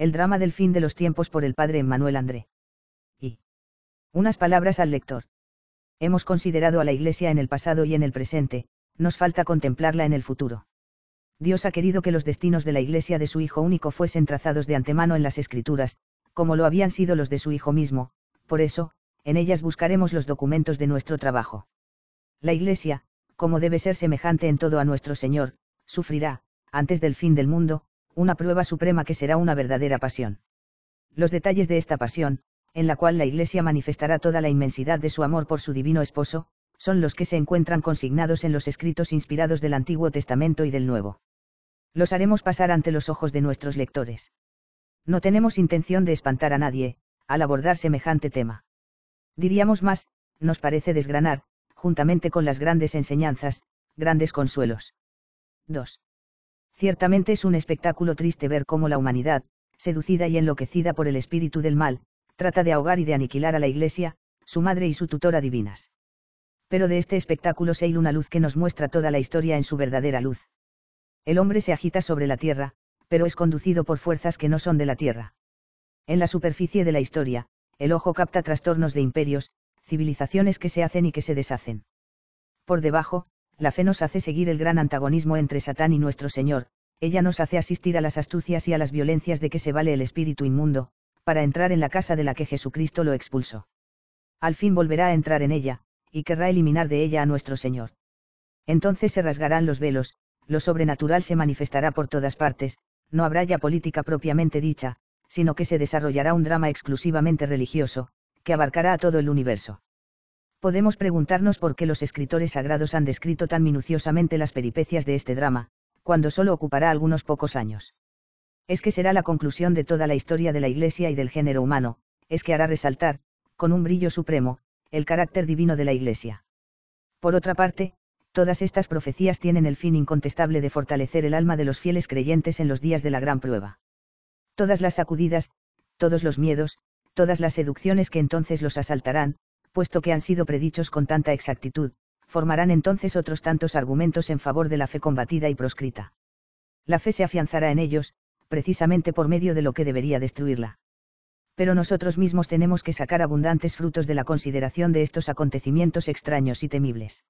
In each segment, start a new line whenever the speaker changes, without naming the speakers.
El drama del fin de los tiempos por el padre Emmanuel André. Y. Unas palabras al lector. Hemos considerado a la Iglesia en el pasado y en el presente, nos falta contemplarla en el futuro. Dios ha querido que los destinos de la Iglesia de su Hijo único fuesen trazados de antemano en las Escrituras, como lo habían sido los de su Hijo mismo, por eso, en ellas buscaremos los documentos de nuestro trabajo. La Iglesia, como debe ser semejante en todo a nuestro Señor, sufrirá, antes del fin del mundo, una prueba suprema que será una verdadera pasión. Los detalles de esta pasión, en la cual la Iglesia manifestará toda la inmensidad de su amor por su divino esposo, son los que se encuentran consignados en los escritos inspirados del Antiguo Testamento y del Nuevo. Los haremos pasar ante los ojos de nuestros lectores. No tenemos intención de espantar a nadie, al abordar semejante tema. Diríamos más, nos parece desgranar, juntamente con las grandes enseñanzas, grandes consuelos. 2. Ciertamente es un espectáculo triste ver cómo la humanidad, seducida y enloquecida por el espíritu del mal, trata de ahogar y de aniquilar a la Iglesia, su madre y su tutora divinas. Pero de este espectáculo se hila una luz que nos muestra toda la historia en su verdadera luz. El hombre se agita sobre la tierra, pero es conducido por fuerzas que no son de la tierra. En la superficie de la historia, el ojo capta trastornos de imperios, civilizaciones que se hacen y que se deshacen. Por debajo, la fe nos hace seguir el gran antagonismo entre Satán y nuestro Señor, ella nos hace asistir a las astucias y a las violencias de que se vale el espíritu inmundo, para entrar en la casa de la que Jesucristo lo expulsó. Al fin volverá a entrar en ella, y querrá eliminar de ella a nuestro Señor. Entonces se rasgarán los velos, lo sobrenatural se manifestará por todas partes, no habrá ya política propiamente dicha, sino que se desarrollará un drama exclusivamente religioso, que abarcará a todo el universo. Podemos preguntarnos por qué los escritores sagrados han descrito tan minuciosamente las peripecias de este drama, cuando solo ocupará algunos pocos años. Es que será la conclusión de toda la historia de la Iglesia y del género humano, es que hará resaltar, con un brillo supremo, el carácter divino de la Iglesia. Por otra parte, todas estas profecías tienen el fin incontestable de fortalecer el alma de los fieles creyentes en los días de la gran prueba. Todas las sacudidas, todos los miedos, todas las seducciones que entonces los asaltarán, puesto que han sido predichos con tanta exactitud, formarán entonces otros tantos argumentos en favor de la fe combatida y proscrita. La fe se afianzará en ellos, precisamente por medio de lo que debería destruirla. Pero nosotros mismos tenemos que sacar abundantes frutos de la consideración de estos acontecimientos extraños y temibles.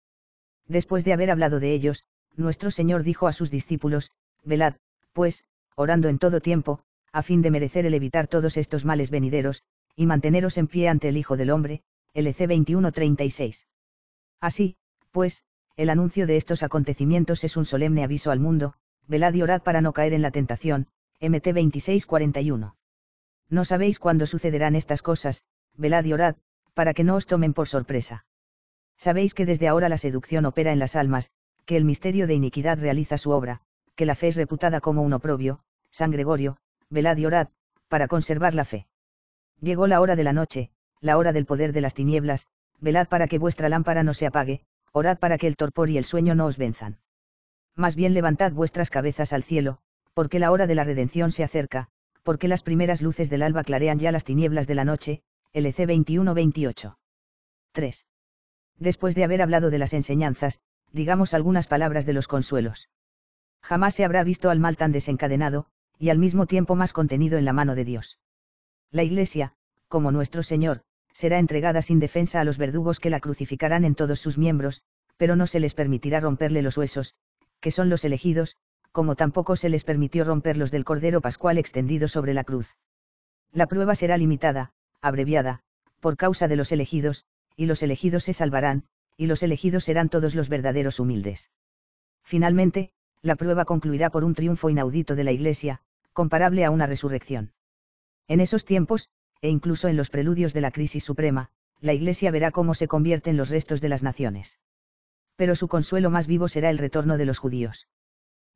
Después de haber hablado de ellos, nuestro Señor dijo a sus discípulos, Velad, pues, orando en todo tiempo, a fin de merecer el evitar todos estos males venideros, y manteneros en pie ante el Hijo del Hombre, LC 21:36. Así, pues, el anuncio de estos acontecimientos es un solemne aviso al mundo, velad y orad para no caer en la tentación, MT 2641. No sabéis cuándo sucederán estas cosas, velad y orad, para que no os tomen por sorpresa. Sabéis que desde ahora la seducción opera en las almas, que el misterio de iniquidad realiza su obra, que la fe es reputada como un oprobio, San Gregorio, velad y orad, para conservar la fe. Llegó la hora de la noche, la hora del poder de las tinieblas, velad para que vuestra lámpara no se apague, orad para que el torpor y el sueño no os venzan. Más bien levantad vuestras cabezas al cielo, porque la hora de la redención se acerca, porque las primeras luces del alba clarean ya las tinieblas de la noche, LC 21-28. 3. Después de haber hablado de las enseñanzas, digamos algunas palabras de los consuelos. Jamás se habrá visto al mal tan desencadenado, y al mismo tiempo más contenido en la mano de Dios. La Iglesia, como nuestro Señor, será entregada sin defensa a los verdugos que la crucificarán en todos sus miembros, pero no se les permitirá romperle los huesos, que son los elegidos, como tampoco se les permitió romper los del Cordero Pascual extendido sobre la cruz. La prueba será limitada, abreviada, por causa de los elegidos, y los elegidos se salvarán, y los elegidos serán todos los verdaderos humildes. Finalmente, la prueba concluirá por un triunfo inaudito de la Iglesia, comparable a una resurrección. En esos tiempos, e incluso en los preludios de la crisis suprema, la Iglesia verá cómo se convierten los restos de las naciones. Pero su consuelo más vivo será el retorno de los judíos.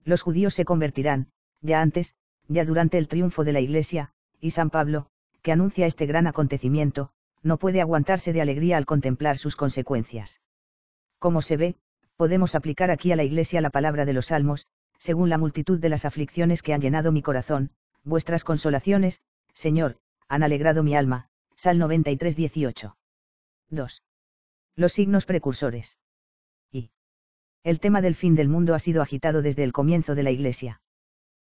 Los judíos se convertirán, ya antes, ya durante el triunfo de la Iglesia, y San Pablo, que anuncia este gran acontecimiento, no puede aguantarse de alegría al contemplar sus consecuencias. Como se ve, podemos aplicar aquí a la Iglesia la palabra de los salmos, según la multitud de las aflicciones que han llenado mi corazón, vuestras consolaciones, Señor, han alegrado mi alma. Sal 93:18. 2. Los signos precursores. Y. El tema del fin del mundo ha sido agitado desde el comienzo de la Iglesia.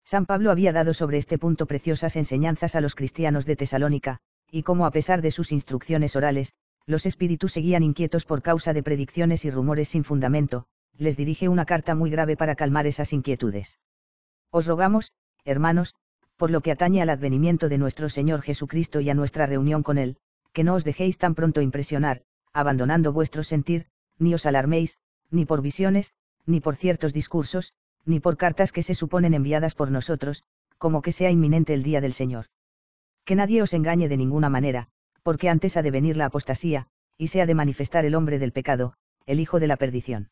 San Pablo había dado sobre este punto preciosas enseñanzas a los cristianos de Tesalónica, y como a pesar de sus instrucciones orales, los espíritus seguían inquietos por causa de predicciones y rumores sin fundamento, les dirige una carta muy grave para calmar esas inquietudes. Os rogamos, hermanos, por lo que atañe al advenimiento de nuestro Señor Jesucristo y a nuestra reunión con Él, que no os dejéis tan pronto impresionar, abandonando vuestro sentir, ni os alarméis, ni por visiones, ni por ciertos discursos, ni por cartas que se suponen enviadas por nosotros, como que sea inminente el día del Señor. Que nadie os engañe de ninguna manera, porque antes ha de venir la apostasía, y se ha de manifestar el hombre del pecado, el hijo de la perdición.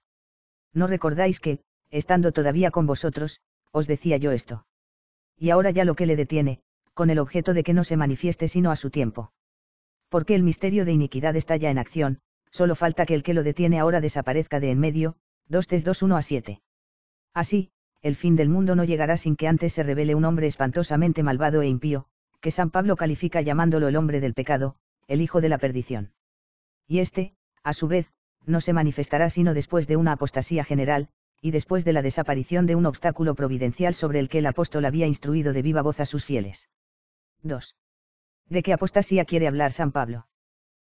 ¿No recordáis que, estando todavía con vosotros, os decía yo esto? y ahora ya lo que le detiene, con el objeto de que no se manifieste sino a su tiempo. Porque el misterio de iniquidad está ya en acción, solo falta que el que lo detiene ahora desaparezca de en medio, 2 3 1 a 7. Así, el fin del mundo no llegará sin que antes se revele un hombre espantosamente malvado e impío, que San Pablo califica llamándolo el hombre del pecado, el hijo de la perdición. Y este, a su vez, no se manifestará sino después de una apostasía general, y después de la desaparición de un obstáculo providencial sobre el que el apóstol había instruido de viva voz a sus fieles. 2. ¿De qué apostasía quiere hablar San Pablo?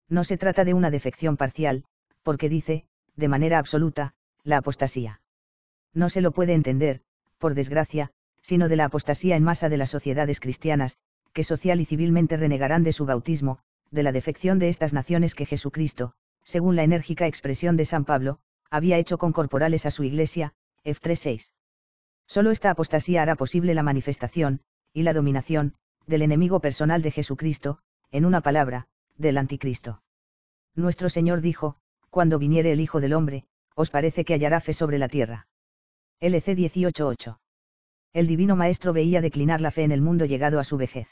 No se trata de una defección parcial, porque dice, de manera absoluta, la apostasía. No se lo puede entender, por desgracia, sino de la apostasía en masa de las sociedades cristianas, que social y civilmente renegarán de su bautismo, de la defección de estas naciones que Jesucristo, según la enérgica expresión de San Pablo, había hecho con corporales a su iglesia, F36. Solo esta apostasía hará posible la manifestación, y la dominación, del enemigo personal de Jesucristo, en una palabra, del anticristo. Nuestro Señor dijo, cuando viniere el Hijo del Hombre, os parece que hallará fe sobre la tierra. LC 18.8. El Divino Maestro veía declinar la fe en el mundo llegado a su vejez.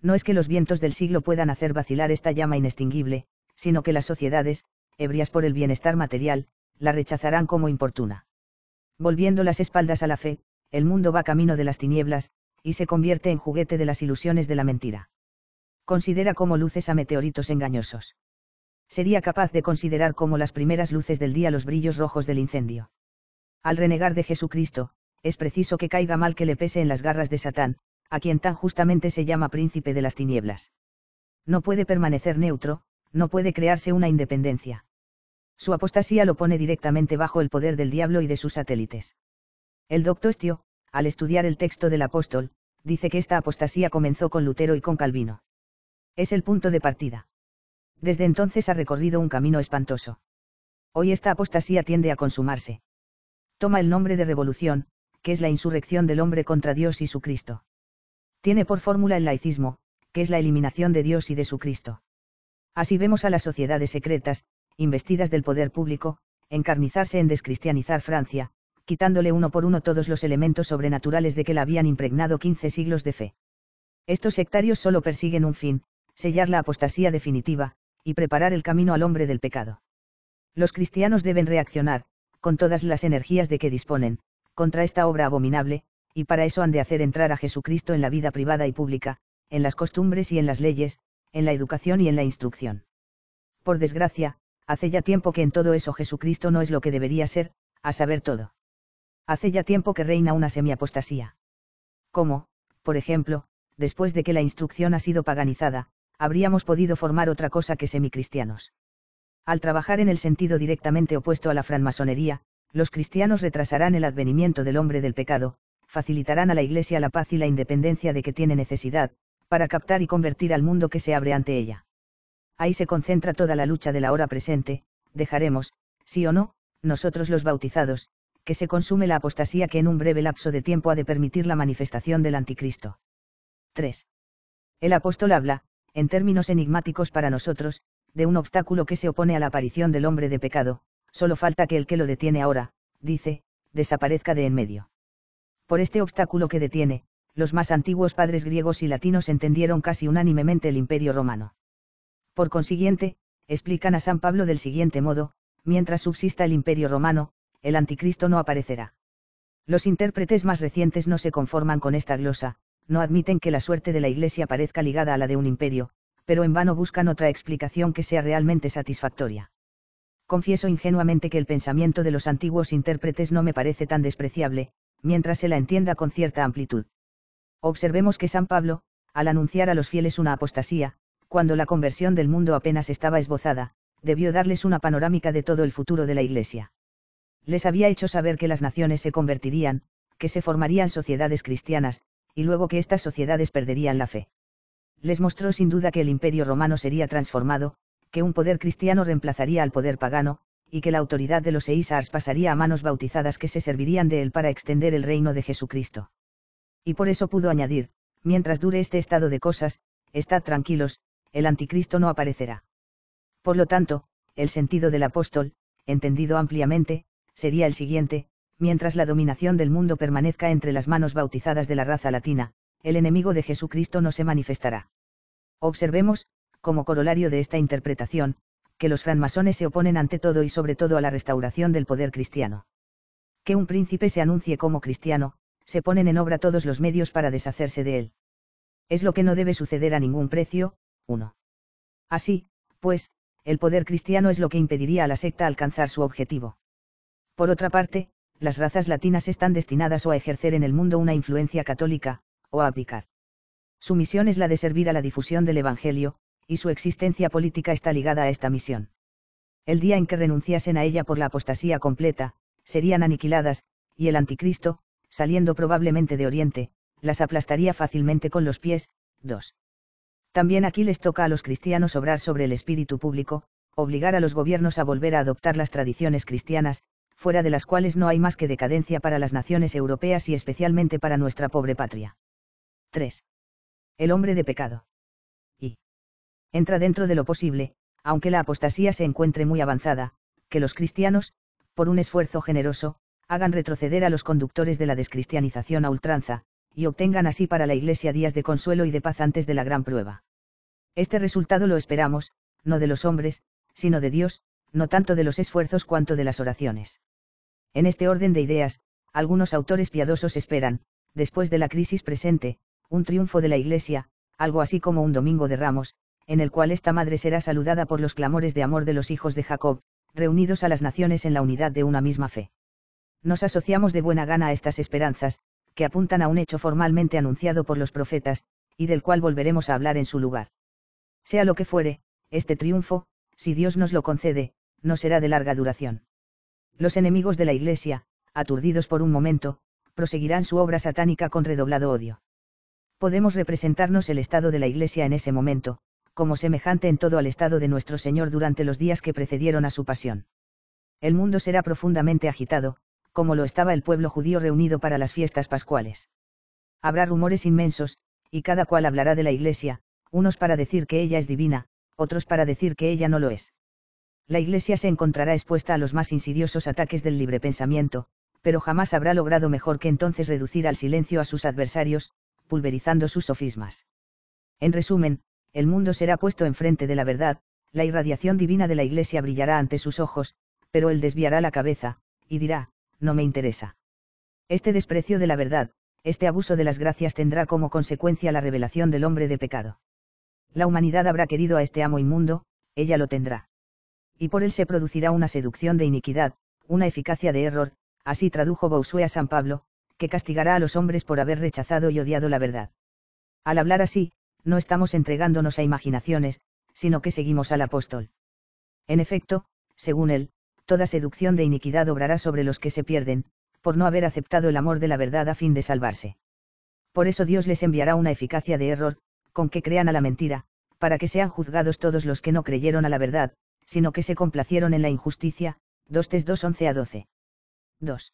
No es que los vientos del siglo puedan hacer vacilar esta llama inextinguible, sino que las sociedades, ebrias por el bienestar material, la rechazarán como importuna. Volviendo las espaldas a la fe, el mundo va camino de las tinieblas, y se convierte en juguete de las ilusiones de la mentira. Considera como luces a meteoritos engañosos. Sería capaz de considerar como las primeras luces del día los brillos rojos del incendio. Al renegar de Jesucristo, es preciso que caiga mal que le pese en las garras de Satán, a quien tan justamente se llama príncipe de las tinieblas. No puede permanecer neutro, no puede crearse una independencia. Su apostasía lo pone directamente bajo el poder del diablo y de sus satélites. El Stio, al estudiar el texto del apóstol, dice que esta apostasía comenzó con Lutero y con Calvino. Es el punto de partida. Desde entonces ha recorrido un camino espantoso. Hoy esta apostasía tiende a consumarse. Toma el nombre de revolución, que es la insurrección del hombre contra Dios y su Cristo. Tiene por fórmula el laicismo, que es la eliminación de Dios y de su Cristo. Así vemos a las sociedades secretas, investidas del poder público, encarnizarse en descristianizar Francia, quitándole uno por uno todos los elementos sobrenaturales de que la habían impregnado quince siglos de fe. Estos sectarios solo persiguen un fin, sellar la apostasía definitiva, y preparar el camino al hombre del pecado. Los cristianos deben reaccionar, con todas las energías de que disponen, contra esta obra abominable, y para eso han de hacer entrar a Jesucristo en la vida privada y pública, en las costumbres y en las leyes, en la educación y en la instrucción. Por desgracia, Hace ya tiempo que en todo eso Jesucristo no es lo que debería ser, a saber todo. Hace ya tiempo que reina una semiapostasía. ¿Cómo, por ejemplo, después de que la instrucción ha sido paganizada, habríamos podido formar otra cosa que semicristianos. Al trabajar en el sentido directamente opuesto a la franmasonería, los cristianos retrasarán el advenimiento del hombre del pecado, facilitarán a la Iglesia la paz y la independencia de que tiene necesidad, para captar y convertir al mundo que se abre ante ella ahí se concentra toda la lucha de la hora presente, dejaremos, sí o no, nosotros los bautizados, que se consume la apostasía que en un breve lapso de tiempo ha de permitir la manifestación del anticristo. 3. El apóstol habla, en términos enigmáticos para nosotros, de un obstáculo que se opone a la aparición del hombre de pecado, solo falta que el que lo detiene ahora, dice, desaparezca de en medio. Por este obstáculo que detiene, los más antiguos padres griegos y latinos entendieron casi unánimemente el imperio romano. Por consiguiente, explican a San Pablo del siguiente modo, mientras subsista el imperio romano, el anticristo no aparecerá. Los intérpretes más recientes no se conforman con esta glosa, no admiten que la suerte de la Iglesia parezca ligada a la de un imperio, pero en vano buscan otra explicación que sea realmente satisfactoria. Confieso ingenuamente que el pensamiento de los antiguos intérpretes no me parece tan despreciable, mientras se la entienda con cierta amplitud. Observemos que San Pablo, al anunciar a los fieles una apostasía, cuando la conversión del mundo apenas estaba esbozada, debió darles una panorámica de todo el futuro de la Iglesia. Les había hecho saber que las naciones se convertirían, que se formarían sociedades cristianas, y luego que estas sociedades perderían la fe. Les mostró sin duda que el imperio romano sería transformado, que un poder cristiano reemplazaría al poder pagano, y que la autoridad de los Eisars pasaría a manos bautizadas que se servirían de él para extender el reino de Jesucristo. Y por eso pudo añadir, mientras dure este estado de cosas, estad tranquilos, el anticristo no aparecerá. Por lo tanto, el sentido del apóstol, entendido ampliamente, sería el siguiente, mientras la dominación del mundo permanezca entre las manos bautizadas de la raza latina, el enemigo de Jesucristo no se manifestará. Observemos, como corolario de esta interpretación, que los francmasones se oponen ante todo y sobre todo a la restauración del poder cristiano. Que un príncipe se anuncie como cristiano, se ponen en obra todos los medios para deshacerse de él. Es lo que no debe suceder a ningún precio, 1. Así, pues, el poder cristiano es lo que impediría a la secta alcanzar su objetivo. Por otra parte, las razas latinas están destinadas o a ejercer en el mundo una influencia católica, o a abdicar. Su misión es la de servir a la difusión del Evangelio, y su existencia política está ligada a esta misión. El día en que renunciasen a ella por la apostasía completa, serían aniquiladas, y el anticristo, saliendo probablemente de Oriente, las aplastaría fácilmente con los pies. 2. También aquí les toca a los cristianos obrar sobre el espíritu público, obligar a los gobiernos a volver a adoptar las tradiciones cristianas, fuera de las cuales no hay más que decadencia para las naciones europeas y especialmente para nuestra pobre patria. 3. El hombre de pecado. Y. Entra dentro de lo posible, aunque la apostasía se encuentre muy avanzada, que los cristianos, por un esfuerzo generoso, hagan retroceder a los conductores de la descristianización a ultranza, y obtengan así para la Iglesia días de consuelo y de paz antes de la gran prueba. Este resultado lo esperamos, no de los hombres, sino de Dios, no tanto de los esfuerzos cuanto de las oraciones. En este orden de ideas, algunos autores piadosos esperan, después de la crisis presente, un triunfo de la Iglesia, algo así como un domingo de ramos, en el cual esta madre será saludada por los clamores de amor de los hijos de Jacob, reunidos a las naciones en la unidad de una misma fe. Nos asociamos de buena gana a estas esperanzas, que apuntan a un hecho formalmente anunciado por los profetas, y del cual volveremos a hablar en su lugar. Sea lo que fuere, este triunfo, si Dios nos lo concede, no será de larga duración. Los enemigos de la Iglesia, aturdidos por un momento, proseguirán su obra satánica con redoblado odio. Podemos representarnos el estado de la Iglesia en ese momento, como semejante en todo al estado de nuestro Señor durante los días que precedieron a su pasión. El mundo será profundamente agitado, como lo estaba el pueblo judío reunido para las fiestas pascuales. Habrá rumores inmensos, y cada cual hablará de la Iglesia, unos para decir que ella es divina, otros para decir que ella no lo es. La Iglesia se encontrará expuesta a los más insidiosos ataques del libre pensamiento, pero jamás habrá logrado mejor que entonces reducir al silencio a sus adversarios, pulverizando sus sofismas. En resumen, el mundo será puesto enfrente de la verdad, la irradiación divina de la Iglesia brillará ante sus ojos, pero él desviará la cabeza, y dirá, no me interesa. Este desprecio de la verdad, este abuso de las gracias tendrá como consecuencia la revelación del hombre de pecado. La humanidad habrá querido a este amo inmundo, ella lo tendrá. Y por él se producirá una seducción de iniquidad, una eficacia de error, así tradujo Bossuet a San Pablo, que castigará a los hombres por haber rechazado y odiado la verdad. Al hablar así, no estamos entregándonos a imaginaciones, sino que seguimos al apóstol. En efecto, según él, toda seducción de iniquidad obrará sobre los que se pierden, por no haber aceptado el amor de la verdad a fin de salvarse. Por eso Dios les enviará una eficacia de error, con que crean a la mentira, para que sean juzgados todos los que no creyeron a la verdad, sino que se complacieron en la injusticia, 2 Tes 11 a 12. 2.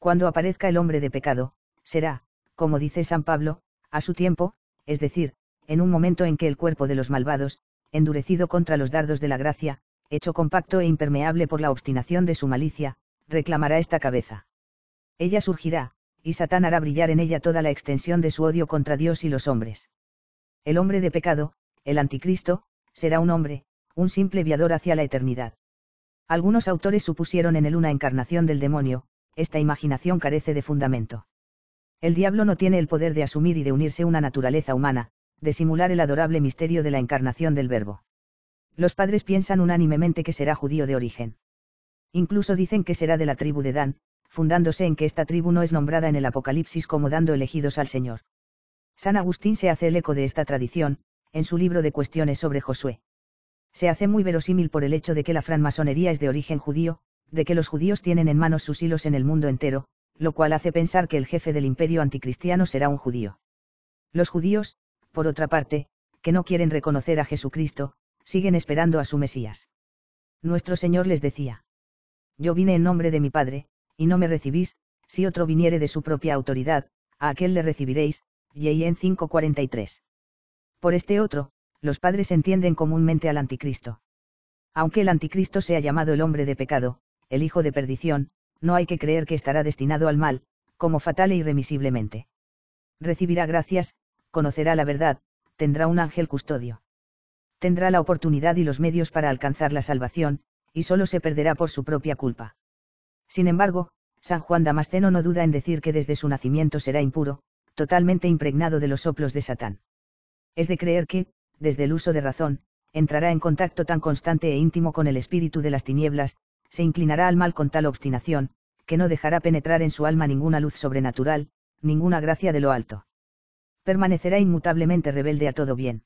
Cuando aparezca el hombre de pecado, será, como dice San Pablo, a su tiempo, es decir, en un momento en que el cuerpo de los malvados, endurecido contra los dardos de la gracia, hecho compacto e impermeable por la obstinación de su malicia, reclamará esta cabeza. Ella surgirá, y Satán hará brillar en ella toda la extensión de su odio contra Dios y los hombres. El hombre de pecado, el anticristo, será un hombre, un simple viador hacia la eternidad. Algunos autores supusieron en él una encarnación del demonio, esta imaginación carece de fundamento. El diablo no tiene el poder de asumir y de unirse una naturaleza humana, de simular el adorable misterio de la encarnación del Verbo. Los padres piensan unánimemente que será judío de origen. Incluso dicen que será de la tribu de Dan, fundándose en que esta tribu no es nombrada en el Apocalipsis como dando elegidos al Señor. San Agustín se hace el eco de esta tradición, en su libro de cuestiones sobre Josué. Se hace muy verosímil por el hecho de que la francmasonería es de origen judío, de que los judíos tienen en manos sus hilos en el mundo entero, lo cual hace pensar que el jefe del imperio anticristiano será un judío. Los judíos, por otra parte, que no quieren reconocer a Jesucristo, siguen esperando a su Mesías. Nuestro Señor les decía. Yo vine en nombre de mi Padre, y no me recibís, si otro viniere de su propia autoridad, a aquel le recibiréis, en 5:43. Por este otro, los padres entienden comúnmente al anticristo. Aunque el anticristo sea llamado el hombre de pecado, el hijo de perdición, no hay que creer que estará destinado al mal, como fatal e irremisiblemente. Recibirá gracias, conocerá la verdad, tendrá un ángel custodio tendrá la oportunidad y los medios para alcanzar la salvación, y solo se perderá por su propia culpa. Sin embargo, San Juan Damasceno no duda en decir que desde su nacimiento será impuro, totalmente impregnado de los soplos de Satán. Es de creer que, desde el uso de razón, entrará en contacto tan constante e íntimo con el espíritu de las tinieblas, se inclinará al mal con tal obstinación, que no dejará penetrar en su alma ninguna luz sobrenatural, ninguna gracia de lo alto. Permanecerá inmutablemente rebelde a todo bien.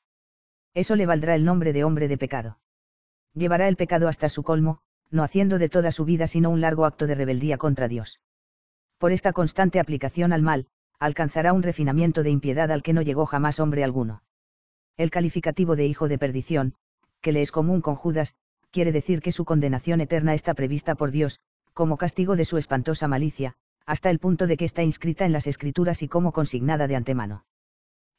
Eso le valdrá el nombre de hombre de pecado. Llevará el pecado hasta su colmo, no haciendo de toda su vida sino un largo acto de rebeldía contra Dios. Por esta constante aplicación al mal, alcanzará un refinamiento de impiedad al que no llegó jamás hombre alguno. El calificativo de hijo de perdición, que le es común con Judas, quiere decir que su condenación eterna está prevista por Dios, como castigo de su espantosa malicia, hasta el punto de que está inscrita en las escrituras y como consignada de antemano.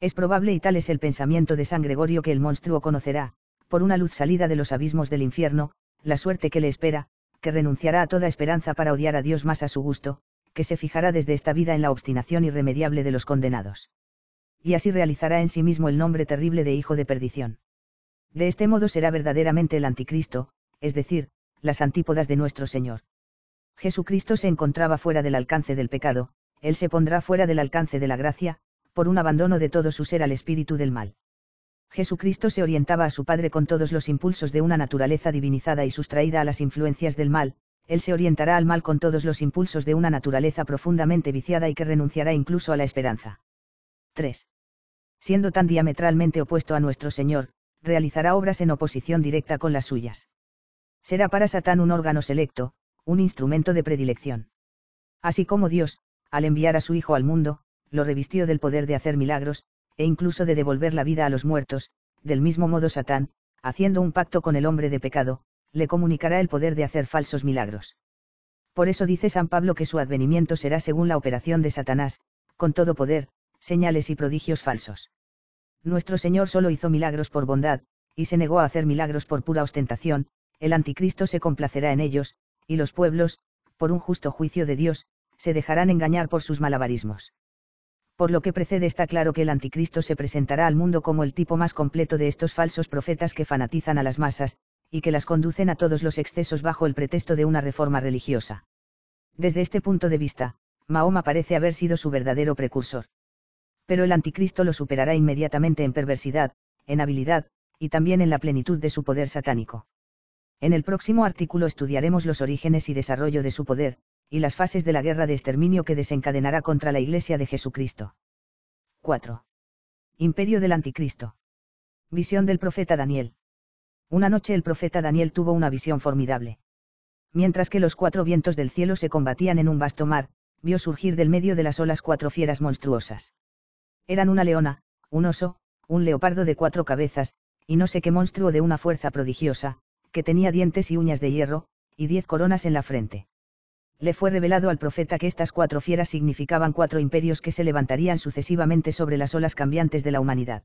Es probable y tal es el pensamiento de San Gregorio que el monstruo conocerá, por una luz salida de los abismos del infierno, la suerte que le espera, que renunciará a toda esperanza para odiar a Dios más a su gusto, que se fijará desde esta vida en la obstinación irremediable de los condenados. Y así realizará en sí mismo el nombre terrible de Hijo de Perdición. De este modo será verdaderamente el anticristo, es decir, las antípodas de nuestro Señor. Jesucristo se encontraba fuera del alcance del pecado, Él se pondrá fuera del alcance de la gracia, por un abandono de todo su ser al espíritu del mal. Jesucristo se orientaba a su Padre con todos los impulsos de una naturaleza divinizada y sustraída a las influencias del mal, Él se orientará al mal con todos los impulsos de una naturaleza profundamente viciada y que renunciará incluso a la esperanza. 3. Siendo tan diametralmente opuesto a nuestro Señor, realizará obras en oposición directa con las suyas. Será para Satán un órgano selecto, un instrumento de predilección. Así como Dios, al enviar a su Hijo al mundo, lo revistió del poder de hacer milagros, e incluso de devolver la vida a los muertos, del mismo modo Satán, haciendo un pacto con el hombre de pecado, le comunicará el poder de hacer falsos milagros. Por eso dice San Pablo que su advenimiento será según la operación de Satanás, con todo poder, señales y prodigios falsos. Nuestro Señor solo hizo milagros por bondad, y se negó a hacer milagros por pura ostentación, el anticristo se complacerá en ellos, y los pueblos, por un justo juicio de Dios, se dejarán engañar por sus malabarismos por lo que precede está claro que el anticristo se presentará al mundo como el tipo más completo de estos falsos profetas que fanatizan a las masas, y que las conducen a todos los excesos bajo el pretexto de una reforma religiosa. Desde este punto de vista, Mahoma parece haber sido su verdadero precursor. Pero el anticristo lo superará inmediatamente en perversidad, en habilidad, y también en la plenitud de su poder satánico. En el próximo artículo estudiaremos los orígenes y desarrollo de su poder, y las fases de la guerra de exterminio que desencadenará contra la Iglesia de Jesucristo. 4. Imperio del Anticristo. Visión del profeta Daniel. Una noche el profeta Daniel tuvo una visión formidable. Mientras que los cuatro vientos del cielo se combatían en un vasto mar, vio surgir del medio de las olas cuatro fieras monstruosas. Eran una leona, un oso, un leopardo de cuatro cabezas, y no sé qué monstruo de una fuerza prodigiosa, que tenía dientes y uñas de hierro, y diez coronas en la frente le fue revelado al profeta que estas cuatro fieras significaban cuatro imperios que se levantarían sucesivamente sobre las olas cambiantes de la humanidad.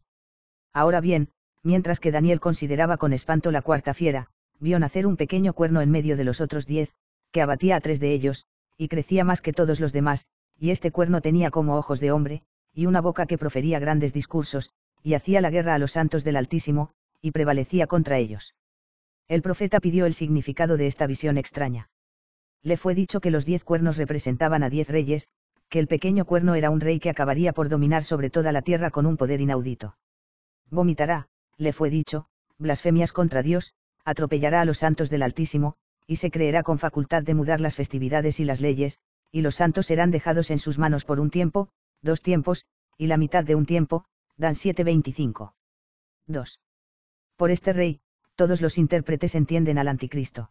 Ahora bien, mientras que Daniel consideraba con espanto la cuarta fiera, vio nacer un pequeño cuerno en medio de los otros diez, que abatía a tres de ellos, y crecía más que todos los demás, y este cuerno tenía como ojos de hombre, y una boca que profería grandes discursos, y hacía la guerra a los santos del Altísimo, y prevalecía contra ellos. El profeta pidió el significado de esta visión extraña le fue dicho que los diez cuernos representaban a diez reyes, que el pequeño cuerno era un rey que acabaría por dominar sobre toda la tierra con un poder inaudito. Vomitará, le fue dicho, blasfemias contra Dios, atropellará a los santos del Altísimo, y se creerá con facultad de mudar las festividades y las leyes, y los santos serán dejados en sus manos por un tiempo, dos tiempos, y la mitad de un tiempo, dan 7.25. 2. Por este rey, todos los intérpretes entienden al anticristo.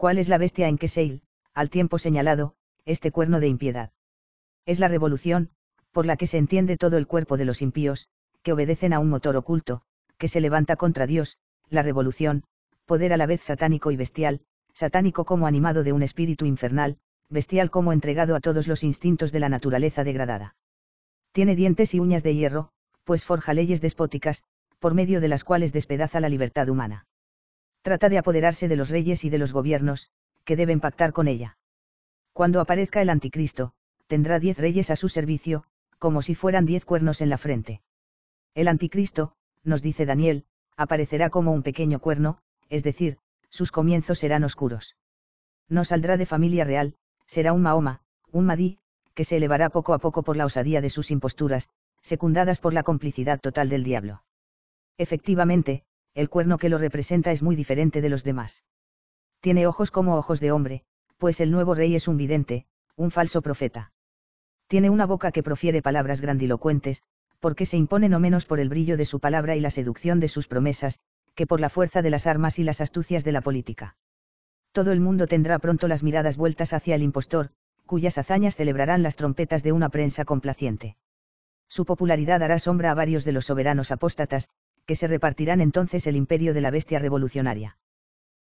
¿Cuál es la bestia en que il, al tiempo señalado, este cuerno de impiedad? Es la revolución, por la que se entiende todo el cuerpo de los impíos, que obedecen a un motor oculto, que se levanta contra Dios, la revolución, poder a la vez satánico y bestial, satánico como animado de un espíritu infernal, bestial como entregado a todos los instintos de la naturaleza degradada. Tiene dientes y uñas de hierro, pues forja leyes despóticas, por medio de las cuales despedaza la libertad humana trata de apoderarse de los reyes y de los gobiernos, que deben pactar con ella. Cuando aparezca el anticristo, tendrá diez reyes a su servicio, como si fueran diez cuernos en la frente. El anticristo, nos dice Daniel, aparecerá como un pequeño cuerno, es decir, sus comienzos serán oscuros. No saldrá de familia real, será un Mahoma, un Madí, que se elevará poco a poco por la osadía de sus imposturas, secundadas por la complicidad total del diablo. Efectivamente, el cuerno que lo representa es muy diferente de los demás. Tiene ojos como ojos de hombre, pues el nuevo rey es un vidente, un falso profeta. Tiene una boca que profiere palabras grandilocuentes, porque se impone no menos por el brillo de su palabra y la seducción de sus promesas, que por la fuerza de las armas y las astucias de la política. Todo el mundo tendrá pronto las miradas vueltas hacia el impostor, cuyas hazañas celebrarán las trompetas de una prensa complaciente. Su popularidad hará sombra a varios de los soberanos apóstatas, que se repartirán entonces el imperio de la bestia revolucionaria.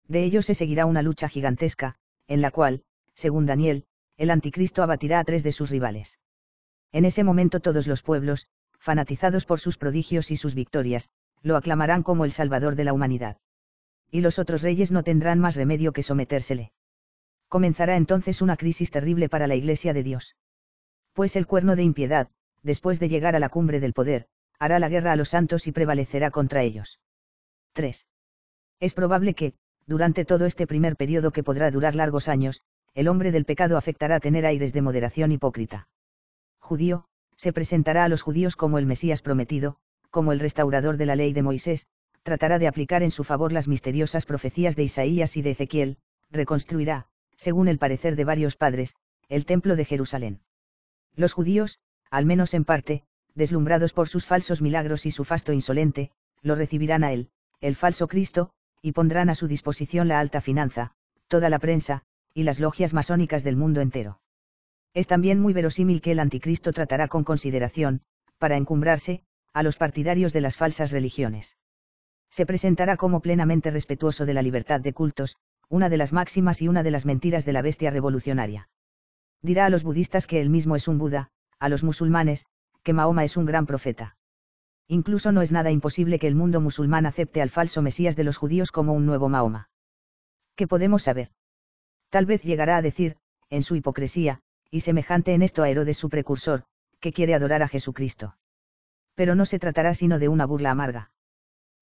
De ello se seguirá una lucha gigantesca, en la cual, según Daniel, el anticristo abatirá a tres de sus rivales. En ese momento todos los pueblos, fanatizados por sus prodigios y sus victorias, lo aclamarán como el Salvador de la humanidad. Y los otros reyes no tendrán más remedio que sometérsele. Comenzará entonces una crisis terrible para la Iglesia de Dios. Pues el cuerno de impiedad, después de llegar a la cumbre del poder, hará la guerra a los santos y prevalecerá contra ellos. 3. Es probable que, durante todo este primer periodo que podrá durar largos años, el hombre del pecado afectará a tener aires de moderación hipócrita. Judío, se presentará a los judíos como el Mesías prometido, como el restaurador de la ley de Moisés, tratará de aplicar en su favor las misteriosas profecías de Isaías y de Ezequiel, reconstruirá, según el parecer de varios padres, el templo de Jerusalén. Los judíos, al menos en parte, deslumbrados por sus falsos milagros y su fasto insolente, lo recibirán a él, el falso Cristo, y pondrán a su disposición la alta finanza, toda la prensa, y las logias masónicas del mundo entero. Es también muy verosímil que el anticristo tratará con consideración, para encumbrarse, a los partidarios de las falsas religiones. Se presentará como plenamente respetuoso de la libertad de cultos, una de las máximas y una de las mentiras de la bestia revolucionaria. Dirá a los budistas que él mismo es un Buda, a los musulmanes, que Mahoma es un gran profeta. Incluso no es nada imposible que el mundo musulmán acepte al falso Mesías de los judíos como un nuevo Mahoma. ¿Qué podemos saber? Tal vez llegará a decir, en su hipocresía, y semejante en esto a Herodes su precursor, que quiere adorar a Jesucristo. Pero no se tratará sino de una burla amarga.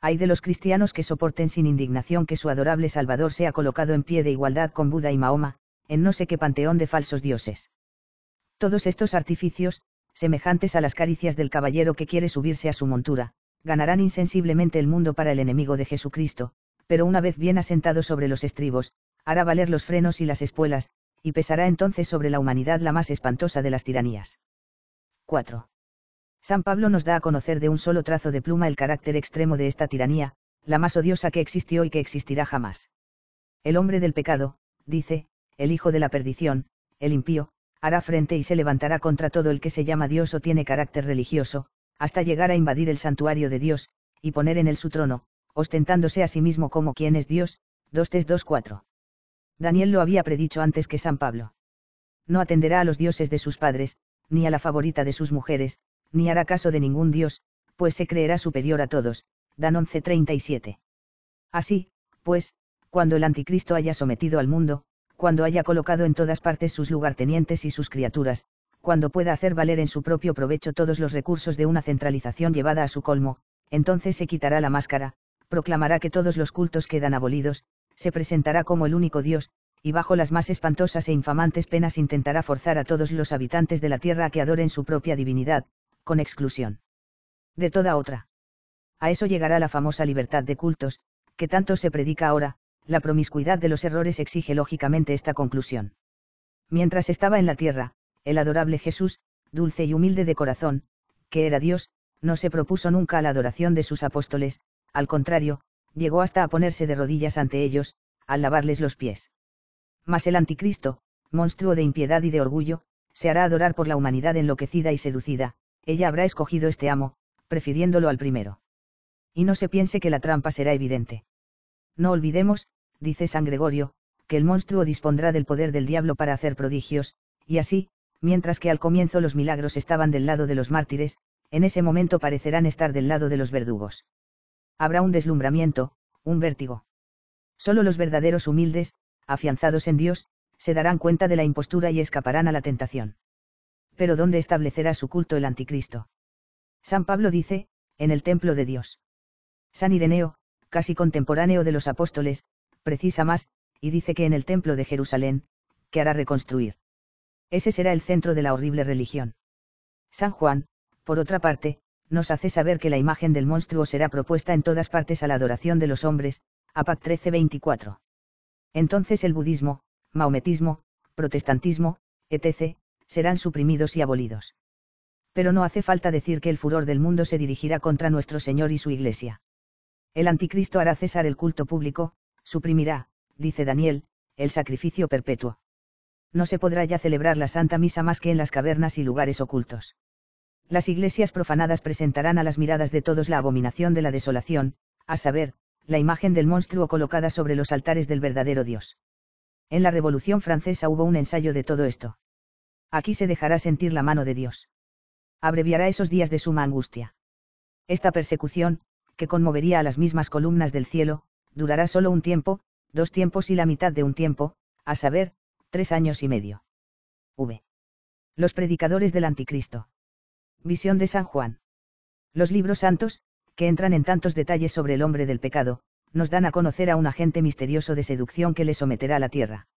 Hay de los cristianos que soporten sin indignación que su adorable Salvador sea colocado en pie de igualdad con Buda y Mahoma, en no sé qué panteón de falsos dioses. Todos estos artificios, semejantes a las caricias del caballero que quiere subirse a su montura, ganarán insensiblemente el mundo para el enemigo de Jesucristo, pero una vez bien asentado sobre los estribos, hará valer los frenos y las espuelas, y pesará entonces sobre la humanidad la más espantosa de las tiranías. 4. San Pablo nos da a conocer de un solo trazo de pluma el carácter extremo de esta tiranía, la más odiosa que existió y que existirá jamás. El hombre del pecado, dice, el hijo de la perdición, el impío, hará frente y se levantará contra todo el que se llama Dios o tiene carácter religioso, hasta llegar a invadir el santuario de Dios, y poner en él su trono, ostentándose a sí mismo como quien es Dios. 2 Daniel lo había predicho antes que San Pablo. No atenderá a los dioses de sus padres, ni a la favorita de sus mujeres, ni hará caso de ningún dios, pues se creerá superior a todos. Dan 11.37. Así, pues, cuando el anticristo haya sometido al mundo, cuando haya colocado en todas partes sus lugartenientes y sus criaturas, cuando pueda hacer valer en su propio provecho todos los recursos de una centralización llevada a su colmo, entonces se quitará la máscara, proclamará que todos los cultos quedan abolidos, se presentará como el único Dios, y bajo las más espantosas e infamantes penas intentará forzar a todos los habitantes de la tierra a que adoren su propia divinidad, con exclusión de toda otra. A eso llegará la famosa libertad de cultos, que tanto se predica ahora, la promiscuidad de los errores exige lógicamente esta conclusión. Mientras estaba en la tierra, el adorable Jesús, dulce y humilde de corazón, que era Dios, no se propuso nunca a la adoración de sus apóstoles, al contrario, llegó hasta a ponerse de rodillas ante ellos, al lavarles los pies. Mas el anticristo, monstruo de impiedad y de orgullo, se hará adorar por la humanidad enloquecida y seducida, ella habrá escogido este amo, prefiriéndolo al primero. Y no se piense que la trampa será evidente. No olvidemos, dice San Gregorio, que el monstruo dispondrá del poder del diablo para hacer prodigios, y así, mientras que al comienzo los milagros estaban del lado de los mártires, en ese momento parecerán estar del lado de los verdugos. Habrá un deslumbramiento, un vértigo. Solo los verdaderos humildes, afianzados en Dios, se darán cuenta de la impostura y escaparán a la tentación. Pero ¿dónde establecerá su culto el anticristo? San Pablo dice, en el templo de Dios. San Ireneo, casi contemporáneo de los apóstoles, precisa más, y dice que en el templo de Jerusalén, que hará reconstruir. Ese será el centro de la horrible religión. San Juan, por otra parte, nos hace saber que la imagen del monstruo será propuesta en todas partes a la adoración de los hombres, APAC 1324. Entonces el budismo, maometismo, protestantismo, etc., serán suprimidos y abolidos. Pero no hace falta decir que el furor del mundo se dirigirá contra nuestro Señor y su Iglesia. El anticristo hará cesar el culto público, suprimirá, dice Daniel, el sacrificio perpetuo. No se podrá ya celebrar la Santa Misa más que en las cavernas y lugares ocultos. Las iglesias profanadas presentarán a las miradas de todos la abominación de la desolación, a saber, la imagen del monstruo colocada sobre los altares del verdadero Dios. En la Revolución Francesa hubo un ensayo de todo esto. Aquí se dejará sentir la mano de Dios. Abreviará esos días de suma angustia. Esta persecución, que conmovería a las mismas columnas del cielo, durará solo un tiempo, dos tiempos y la mitad de un tiempo, a saber, tres años y medio. V. Los predicadores del anticristo. Visión de San Juan. Los libros santos, que entran en tantos detalles sobre el hombre del pecado, nos dan a conocer a un agente misterioso de seducción que le someterá a la tierra.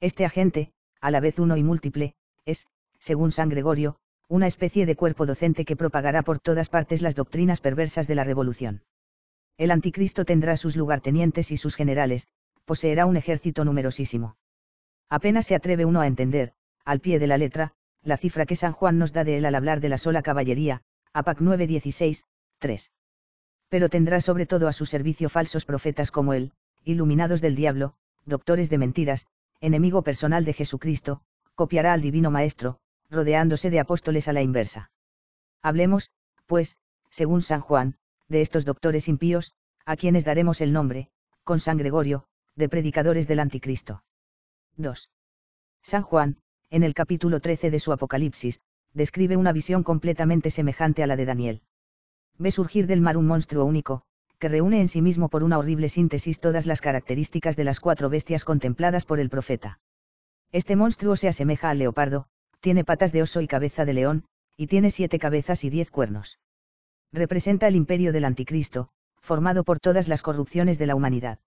Este agente, a la vez uno y múltiple, es, según San Gregorio, una especie de cuerpo docente que propagará por todas partes las doctrinas perversas de la revolución. El anticristo tendrá sus lugartenientes y sus generales, poseerá un ejército numerosísimo. Apenas se atreve uno a entender, al pie de la letra, la cifra que San Juan nos da de él al hablar de la sola caballería, APAC 9:16, 3. Pero tendrá sobre todo a su servicio falsos profetas como él, iluminados del diablo, doctores de mentiras, enemigo personal de Jesucristo, copiará al divino Maestro, rodeándose de apóstoles a la inversa. Hablemos, pues, según San Juan, de estos doctores impíos, a quienes daremos el nombre, con San Gregorio, de predicadores del anticristo. 2. San Juan, en el capítulo 13 de su Apocalipsis, describe una visión completamente semejante a la de Daniel. Ve surgir del mar un monstruo único, que reúne en sí mismo por una horrible síntesis todas las características de las cuatro bestias contempladas por el profeta. Este monstruo se asemeja al leopardo, tiene patas de oso y cabeza de león, y tiene siete cabezas y diez cuernos representa el imperio del anticristo, formado por todas las corrupciones de la humanidad.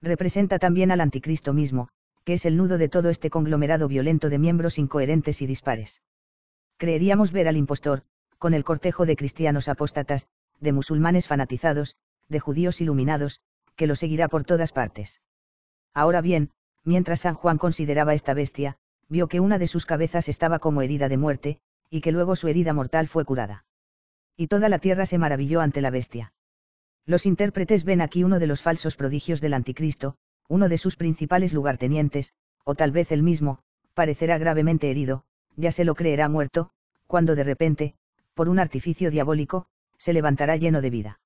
Representa también al anticristo mismo, que es el nudo de todo este conglomerado violento de miembros incoherentes y dispares. Creeríamos ver al impostor, con el cortejo de cristianos apóstatas, de musulmanes fanatizados, de judíos iluminados, que lo seguirá por todas partes. Ahora bien, mientras San Juan consideraba esta bestia, vio que una de sus cabezas estaba como herida de muerte, y que luego su herida mortal fue curada y toda la tierra se maravilló ante la bestia. Los intérpretes ven aquí uno de los falsos prodigios del anticristo, uno de sus principales lugartenientes, o tal vez el mismo, parecerá gravemente herido, ya se lo creerá muerto, cuando de repente, por un artificio diabólico, se levantará lleno de vida.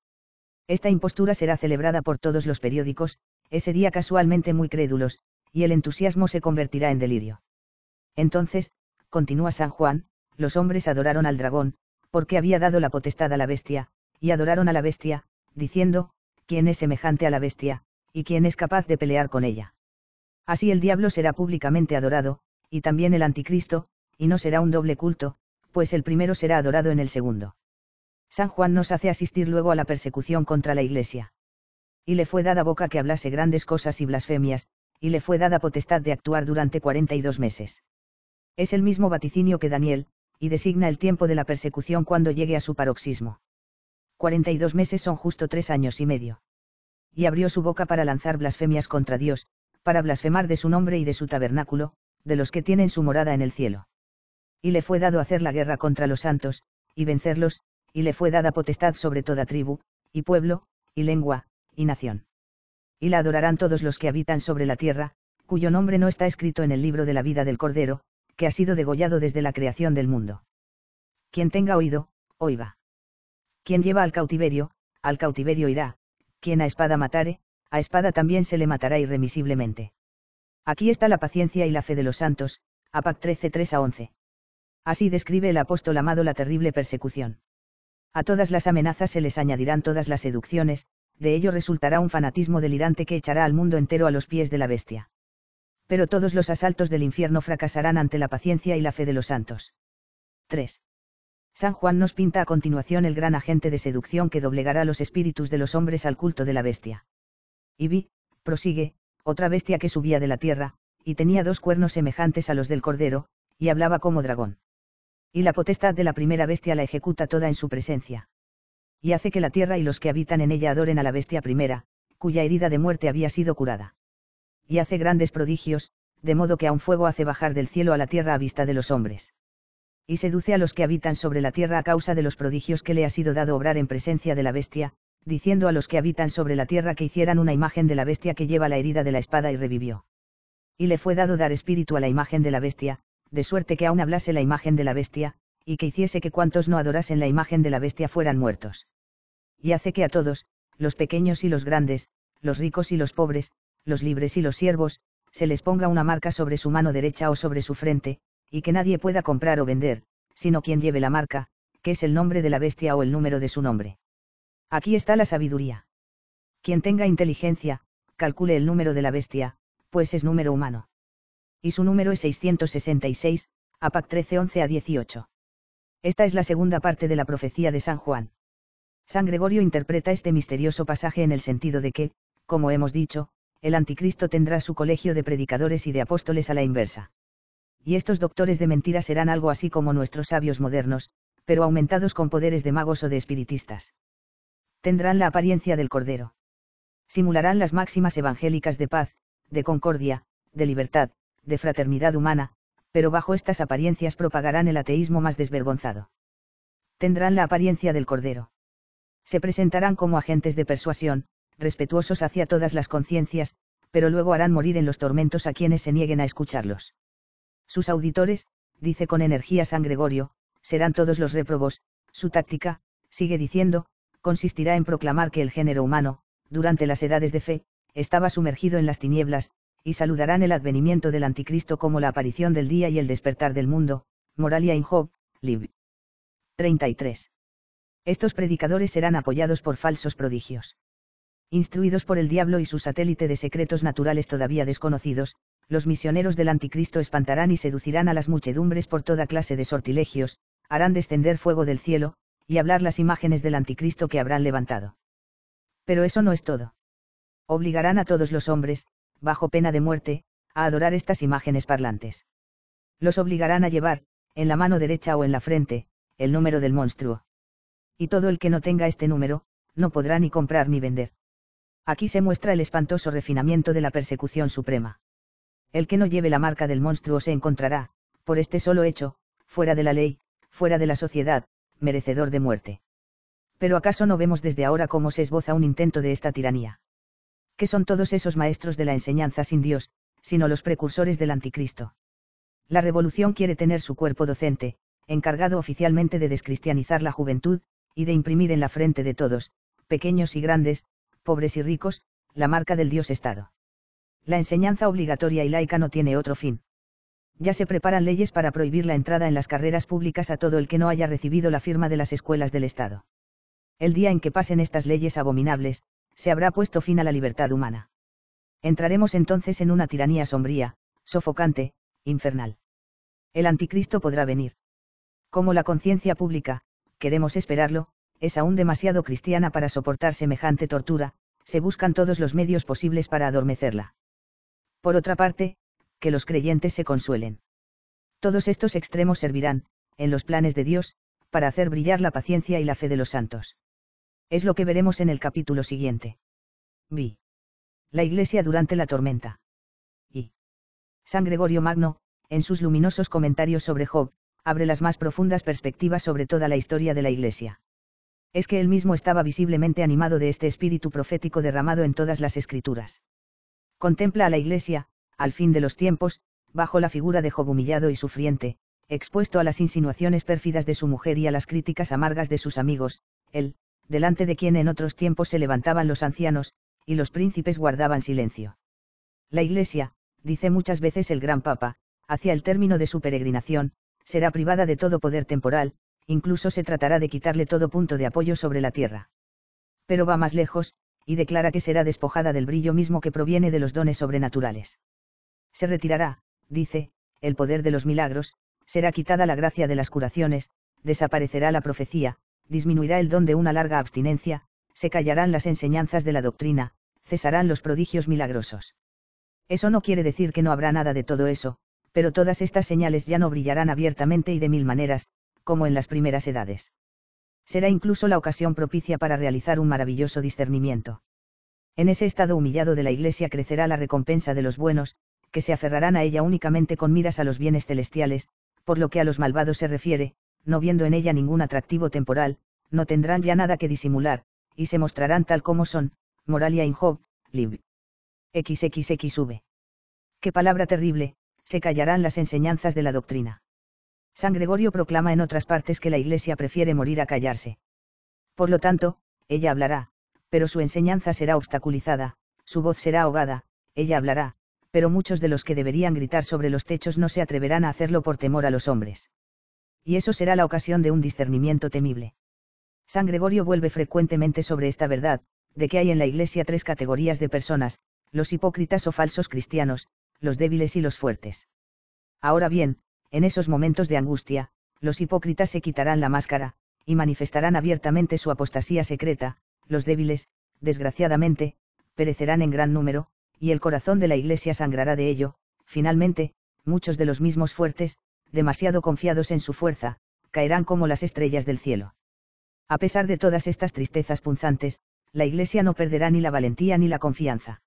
Esta impostura será celebrada por todos los periódicos, ese día casualmente muy crédulos, y el entusiasmo se convertirá en delirio. Entonces, continúa San Juan, los hombres adoraron al dragón, porque había dado la potestad a la bestia, y adoraron a la bestia, diciendo, ¿quién es semejante a la bestia, y quién es capaz de pelear con ella? Así el diablo será públicamente adorado, y también el anticristo, y no será un doble culto, pues el primero será adorado en el segundo. San Juan nos hace asistir luego a la persecución contra la Iglesia. Y le fue dada boca que hablase grandes cosas y blasfemias, y le fue dada potestad de actuar durante cuarenta y dos meses. Es el mismo vaticinio que Daniel, y designa el tiempo de la persecución cuando llegue a su paroxismo. Cuarenta y dos meses son justo tres años y medio. Y abrió su boca para lanzar blasfemias contra Dios, para blasfemar de su nombre y de su tabernáculo, de los que tienen su morada en el cielo. Y le fue dado hacer la guerra contra los santos, y vencerlos, y le fue dada potestad sobre toda tribu, y pueblo, y lengua, y nación. Y la adorarán todos los que habitan sobre la tierra, cuyo nombre no está escrito en el libro de la vida del Cordero, que ha sido degollado desde la creación del mundo. Quien tenga oído, oiga. Quien lleva al cautiverio, al cautiverio irá, quien a espada matare, a espada también se le matará irremisiblemente. Aquí está la paciencia y la fe de los santos, APAC 13 3 a 11. Así describe el apóstol amado la terrible persecución. A todas las amenazas se les añadirán todas las seducciones, de ello resultará un fanatismo delirante que echará al mundo entero a los pies de la bestia pero todos los asaltos del infierno fracasarán ante la paciencia y la fe de los santos. 3. San Juan nos pinta a continuación el gran agente de seducción que doblegará los espíritus de los hombres al culto de la bestia. Y vi, prosigue, otra bestia que subía de la tierra, y tenía dos cuernos semejantes a los del cordero, y hablaba como dragón. Y la potestad de la primera bestia la ejecuta toda en su presencia. Y hace que la tierra y los que habitan en ella adoren a la bestia primera, cuya herida de muerte había sido curada y hace grandes prodigios, de modo que a fuego hace bajar del cielo a la tierra a vista de los hombres. Y seduce a los que habitan sobre la tierra a causa de los prodigios que le ha sido dado obrar en presencia de la bestia, diciendo a los que habitan sobre la tierra que hicieran una imagen de la bestia que lleva la herida de la espada y revivió. Y le fue dado dar espíritu a la imagen de la bestia, de suerte que aún hablase la imagen de la bestia, y que hiciese que cuantos no adorasen la imagen de la bestia fueran muertos. Y hace que a todos, los pequeños y los grandes, los ricos y los pobres, los libres y los siervos, se les ponga una marca sobre su mano derecha o sobre su frente, y que nadie pueda comprar o vender, sino quien lleve la marca, que es el nombre de la bestia o el número de su nombre. Aquí está la sabiduría. Quien tenga inteligencia, calcule el número de la bestia, pues es número humano. Y su número es 666, APAC 11 a 18. Esta es la segunda parte de la profecía de San Juan. San Gregorio interpreta este misterioso pasaje en el sentido de que, como hemos dicho, el anticristo tendrá su colegio de predicadores y de apóstoles a la inversa. Y estos doctores de mentira serán algo así como nuestros sabios modernos, pero aumentados con poderes de magos o de espiritistas. Tendrán la apariencia del Cordero. Simularán las máximas evangélicas de paz, de concordia, de libertad, de fraternidad humana, pero bajo estas apariencias propagarán el ateísmo más desvergonzado. Tendrán la apariencia del Cordero. Se presentarán como agentes de persuasión, respetuosos hacia todas las conciencias, pero luego harán morir en los tormentos a quienes se nieguen a escucharlos. Sus auditores, dice con energía San Gregorio, serán todos los réprobos, su táctica, sigue diciendo, consistirá en proclamar que el género humano, durante las edades de fe, estaba sumergido en las tinieblas, y saludarán el advenimiento del anticristo como la aparición del día y el despertar del mundo, Moralia in Job, Lib. 33. Estos predicadores serán apoyados por falsos prodigios. Instruidos por el diablo y su satélite de secretos naturales todavía desconocidos, los misioneros del anticristo espantarán y seducirán a las muchedumbres por toda clase de sortilegios, harán descender fuego del cielo, y hablar las imágenes del anticristo que habrán levantado. Pero eso no es todo. Obligarán a todos los hombres, bajo pena de muerte, a adorar estas imágenes parlantes. Los obligarán a llevar, en la mano derecha o en la frente, el número del monstruo. Y todo el que no tenga este número, no podrá ni comprar ni vender. Aquí se muestra el espantoso refinamiento de la persecución suprema. El que no lleve la marca del monstruo se encontrará, por este solo hecho, fuera de la ley, fuera de la sociedad, merecedor de muerte. Pero ¿acaso no vemos desde ahora cómo se esboza un intento de esta tiranía? ¿Qué son todos esos maestros de la enseñanza sin Dios, sino los precursores del anticristo? La revolución quiere tener su cuerpo docente, encargado oficialmente de descristianizar la juventud, y de imprimir en la frente de todos, pequeños y grandes, pobres y ricos, la marca del Dios-Estado. La enseñanza obligatoria y laica no tiene otro fin. Ya se preparan leyes para prohibir la entrada en las carreras públicas a todo el que no haya recibido la firma de las escuelas del Estado. El día en que pasen estas leyes abominables, se habrá puesto fin a la libertad humana. Entraremos entonces en una tiranía sombría, sofocante, infernal. El anticristo podrá venir. Como la conciencia pública, queremos esperarlo, es aún demasiado cristiana para soportar semejante tortura, se buscan todos los medios posibles para adormecerla. Por otra parte, que los creyentes se consuelen. Todos estos extremos servirán, en los planes de Dios, para hacer brillar la paciencia y la fe de los santos. Es lo que veremos en el capítulo siguiente. Vi. La Iglesia durante la tormenta. Y. San Gregorio Magno, en sus luminosos comentarios sobre Job, abre las más profundas perspectivas sobre toda la historia de la Iglesia es que él mismo estaba visiblemente animado de este espíritu profético derramado en todas las escrituras. Contempla a la Iglesia, al fin de los tiempos, bajo la figura de Job humillado y sufriente, expuesto a las insinuaciones pérfidas de su mujer y a las críticas amargas de sus amigos, él, delante de quien en otros tiempos se levantaban los ancianos, y los príncipes guardaban silencio. La Iglesia, dice muchas veces el gran Papa, hacia el término de su peregrinación, será privada de todo poder temporal, incluso se tratará de quitarle todo punto de apoyo sobre la Tierra. Pero va más lejos, y declara que será despojada del brillo mismo que proviene de los dones sobrenaturales. Se retirará, dice, el poder de los milagros, será quitada la gracia de las curaciones, desaparecerá la profecía, disminuirá el don de una larga abstinencia, se callarán las enseñanzas de la doctrina, cesarán los prodigios milagrosos. Eso no quiere decir que no habrá nada de todo eso, pero todas estas señales ya no brillarán abiertamente y de mil maneras, como en las primeras edades. Será incluso la ocasión propicia para realizar un maravilloso discernimiento. En ese estado humillado de la Iglesia crecerá la recompensa de los buenos, que se aferrarán a ella únicamente con miras a los bienes celestiales, por lo que a los malvados se refiere, no viendo en ella ningún atractivo temporal, no tendrán ya nada que disimular, y se mostrarán tal como son, Moralia in Job, Lib. XXXV. Qué palabra terrible, se callarán las enseñanzas de la doctrina. San Gregorio proclama en otras partes que la Iglesia prefiere morir a callarse. Por lo tanto, ella hablará, pero su enseñanza será obstaculizada, su voz será ahogada, ella hablará, pero muchos de los que deberían gritar sobre los techos no se atreverán a hacerlo por temor a los hombres. Y eso será la ocasión de un discernimiento temible. San Gregorio vuelve frecuentemente sobre esta verdad, de que hay en la Iglesia tres categorías de personas, los hipócritas o falsos cristianos, los débiles y los fuertes. Ahora bien, en esos momentos de angustia, los hipócritas se quitarán la máscara, y manifestarán abiertamente su apostasía secreta, los débiles, desgraciadamente, perecerán en gran número, y el corazón de la Iglesia sangrará de ello, finalmente, muchos de los mismos fuertes, demasiado confiados en su fuerza, caerán como las estrellas del cielo. A pesar de todas estas tristezas punzantes, la Iglesia no perderá ni la valentía ni la confianza.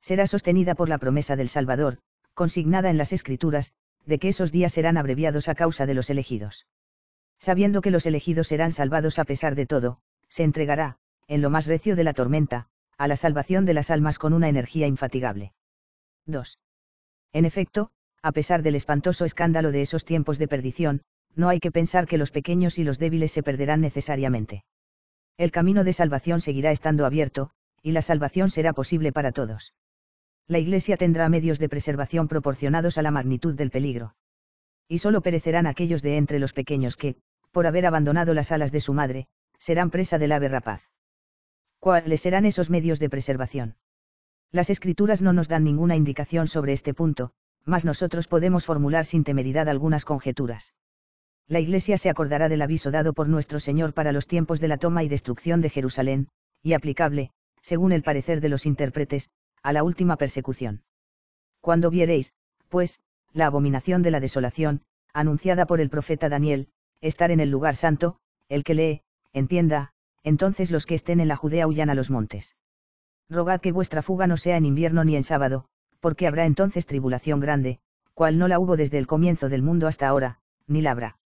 Será sostenida por la promesa del Salvador, consignada en las Escrituras, de que esos días serán abreviados a causa de los elegidos. Sabiendo que los elegidos serán salvados a pesar de todo, se entregará, en lo más recio de la tormenta, a la salvación de las almas con una energía infatigable. 2. En efecto, a pesar del espantoso escándalo de esos tiempos de perdición, no hay que pensar que los pequeños y los débiles se perderán necesariamente. El camino de salvación seguirá estando abierto, y la salvación será posible para todos la Iglesia tendrá medios de preservación proporcionados a la magnitud del peligro. Y solo perecerán aquellos de entre los pequeños que, por haber abandonado las alas de su madre, serán presa del ave rapaz. ¿Cuáles serán esos medios de preservación? Las escrituras no nos dan ninguna indicación sobre este punto, mas nosotros podemos formular sin temeridad algunas conjeturas. La Iglesia se acordará del aviso dado por nuestro Señor para los tiempos de la toma y destrucción de Jerusalén, y aplicable, según el parecer de los intérpretes, a la última persecución. Cuando viereis, pues, la abominación de la desolación, anunciada por el profeta Daniel, estar en el lugar santo, el que lee, entienda, entonces los que estén en la Judea huyan a los montes. Rogad que vuestra fuga no sea en invierno ni en sábado, porque habrá entonces tribulación grande, cual no la hubo desde el comienzo del mundo hasta ahora, ni la habrá.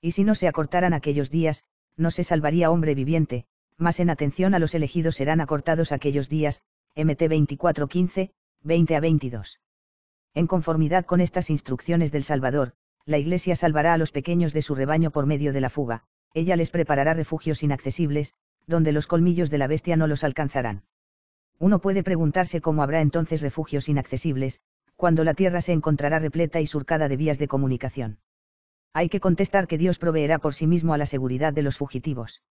Y si no se acortaran aquellos días, no se salvaría hombre viviente, mas en atención a los elegidos serán acortados aquellos días, MT 2415, 20 a 22. En conformidad con estas instrucciones del Salvador, la Iglesia salvará a los pequeños de su rebaño por medio de la fuga, ella les preparará refugios inaccesibles, donde los colmillos de la bestia no los alcanzarán. Uno puede preguntarse cómo habrá entonces refugios inaccesibles, cuando la tierra se encontrará repleta y surcada de vías de comunicación. Hay que contestar que Dios proveerá por sí mismo a la seguridad de los fugitivos.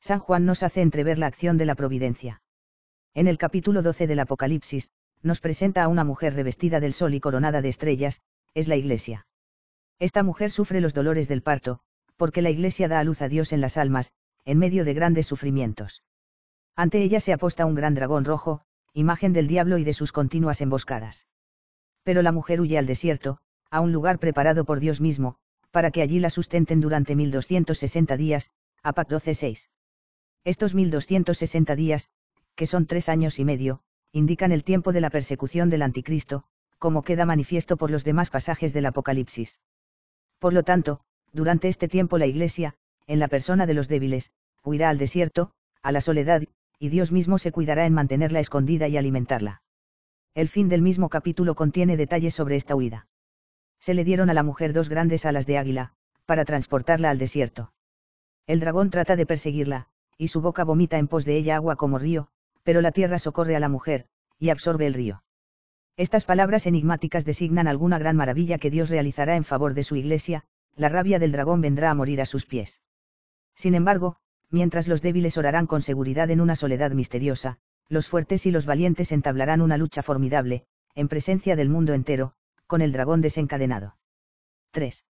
San Juan nos hace entrever la acción de la providencia. En el capítulo 12 del Apocalipsis, nos presenta a una mujer revestida del sol y coronada de estrellas, es la Iglesia. Esta mujer sufre los dolores del parto, porque la Iglesia da a luz a Dios en las almas, en medio de grandes sufrimientos. Ante ella se aposta un gran dragón rojo, imagen del diablo y de sus continuas emboscadas. Pero la mujer huye al desierto, a un lugar preparado por Dios mismo, para que allí la sustenten durante 1260 días, APAC 12.6. Estos 1260 días, que son tres años y medio, indican el tiempo de la persecución del anticristo, como queda manifiesto por los demás pasajes del Apocalipsis. Por lo tanto, durante este tiempo la Iglesia, en la persona de los débiles, huirá al desierto, a la soledad, y Dios mismo se cuidará en mantenerla escondida y alimentarla. El fin del mismo capítulo contiene detalles sobre esta huida. Se le dieron a la mujer dos grandes alas de águila, para transportarla al desierto. El dragón trata de perseguirla, y su boca vomita en pos de ella agua como río, pero la tierra socorre a la mujer, y absorbe el río. Estas palabras enigmáticas designan alguna gran maravilla que Dios realizará en favor de su iglesia, la rabia del dragón vendrá a morir a sus pies. Sin embargo, mientras los débiles orarán con seguridad en una soledad misteriosa, los fuertes y los valientes entablarán una lucha formidable, en presencia del mundo entero, con el dragón desencadenado. 3.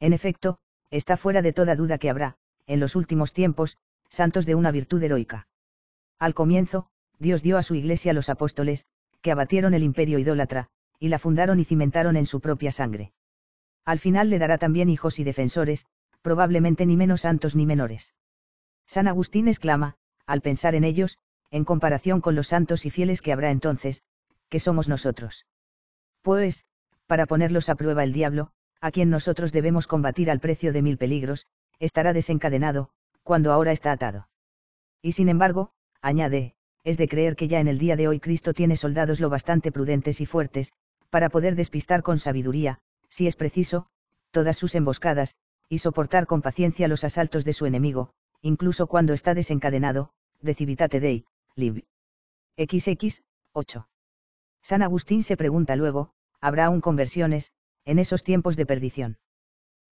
En efecto, está fuera de toda duda que habrá, en los últimos tiempos, santos de una virtud heroica. Al comienzo, Dios dio a su iglesia los apóstoles, que abatieron el imperio idólatra, y la fundaron y cimentaron en su propia sangre. Al final le dará también hijos y defensores, probablemente ni menos santos ni menores. San Agustín exclama, al pensar en ellos, en comparación con los santos y fieles que habrá entonces, que somos nosotros. Pues, para ponerlos a prueba el diablo, a quien nosotros debemos combatir al precio de mil peligros, estará desencadenado, cuando ahora está atado. Y sin embargo, añade, es de creer que ya en el día de hoy Cristo tiene soldados lo bastante prudentes y fuertes, para poder despistar con sabiduría, si es preciso, todas sus emboscadas, y soportar con paciencia los asaltos de su enemigo, incluso cuando está desencadenado, de Civitate Dei, Lib. XX, 8. San Agustín se pregunta luego, ¿habrá aún conversiones, en esos tiempos de perdición?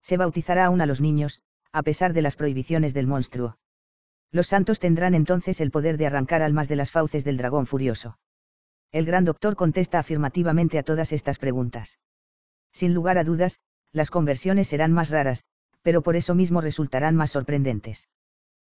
Se bautizará aún a los niños, a pesar de las prohibiciones del monstruo. Los santos tendrán entonces el poder de arrancar almas de las fauces del dragón furioso. El gran doctor contesta afirmativamente a todas estas preguntas. Sin lugar a dudas, las conversiones serán más raras, pero por eso mismo resultarán más sorprendentes.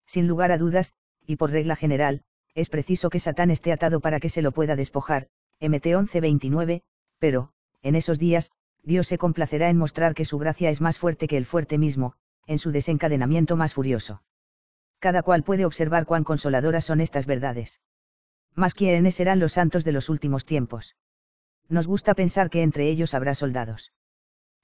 Sin lugar a dudas, y por regla general, es preciso que Satán esté atado para que se lo pueda despojar, MT 11:29, pero, en esos días, Dios se complacerá en mostrar que su gracia es más fuerte que el fuerte mismo, en su desencadenamiento más furioso cada cual puede observar cuán consoladoras son estas verdades. Más quiénes serán los santos de los últimos tiempos. Nos gusta pensar que entre ellos habrá soldados.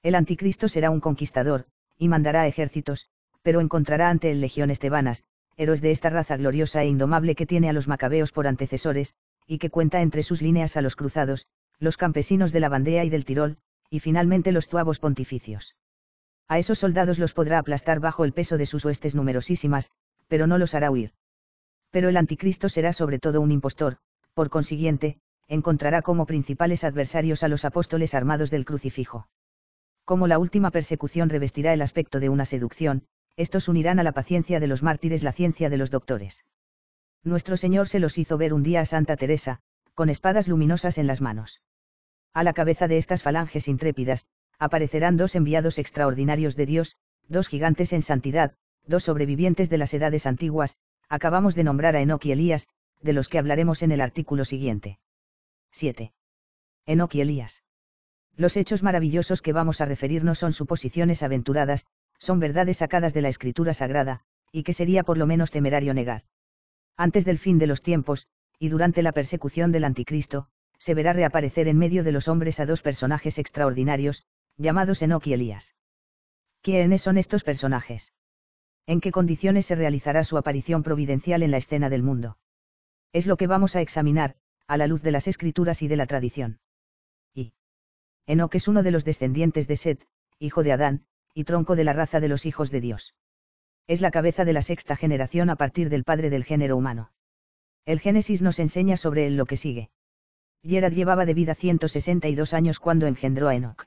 El anticristo será un conquistador, y mandará ejércitos, pero encontrará ante él legiones tebanas, héroes de esta raza gloriosa e indomable que tiene a los macabeos por antecesores, y que cuenta entre sus líneas a los cruzados, los campesinos de la Bandea y del Tirol, y finalmente los tuavos pontificios. A esos soldados los podrá aplastar bajo el peso de sus huestes numerosísimas, pero no los hará huir. Pero el anticristo será sobre todo un impostor, por consiguiente, encontrará como principales adversarios a los apóstoles armados del crucifijo. Como la última persecución revestirá el aspecto de una seducción, estos unirán a la paciencia de los mártires la ciencia de los doctores. Nuestro Señor se los hizo ver un día a Santa Teresa, con espadas luminosas en las manos. A la cabeza de estas falanges intrépidas, aparecerán dos enviados extraordinarios de Dios, dos gigantes en santidad, dos sobrevivientes de las edades antiguas, acabamos de nombrar a Enoch y Elías, de los que hablaremos en el artículo siguiente. 7. Enoch y Elías. Los hechos maravillosos que vamos a referirnos son suposiciones aventuradas, son verdades sacadas de la escritura sagrada, y que sería por lo menos temerario negar. Antes del fin de los tiempos, y durante la persecución del anticristo, se verá reaparecer en medio de los hombres a dos personajes extraordinarios, llamados Enoch y Elías. ¿Quiénes son estos personajes? en qué condiciones se realizará su aparición providencial en la escena del mundo. Es lo que vamos a examinar, a la luz de las escrituras y de la tradición. Y. Enoch es uno de los descendientes de Set, hijo de Adán, y tronco de la raza de los hijos de Dios. Es la cabeza de la sexta generación a partir del padre del género humano. El Génesis nos enseña sobre él lo que sigue. Gerard llevaba de vida 162 años cuando engendró a Enoch.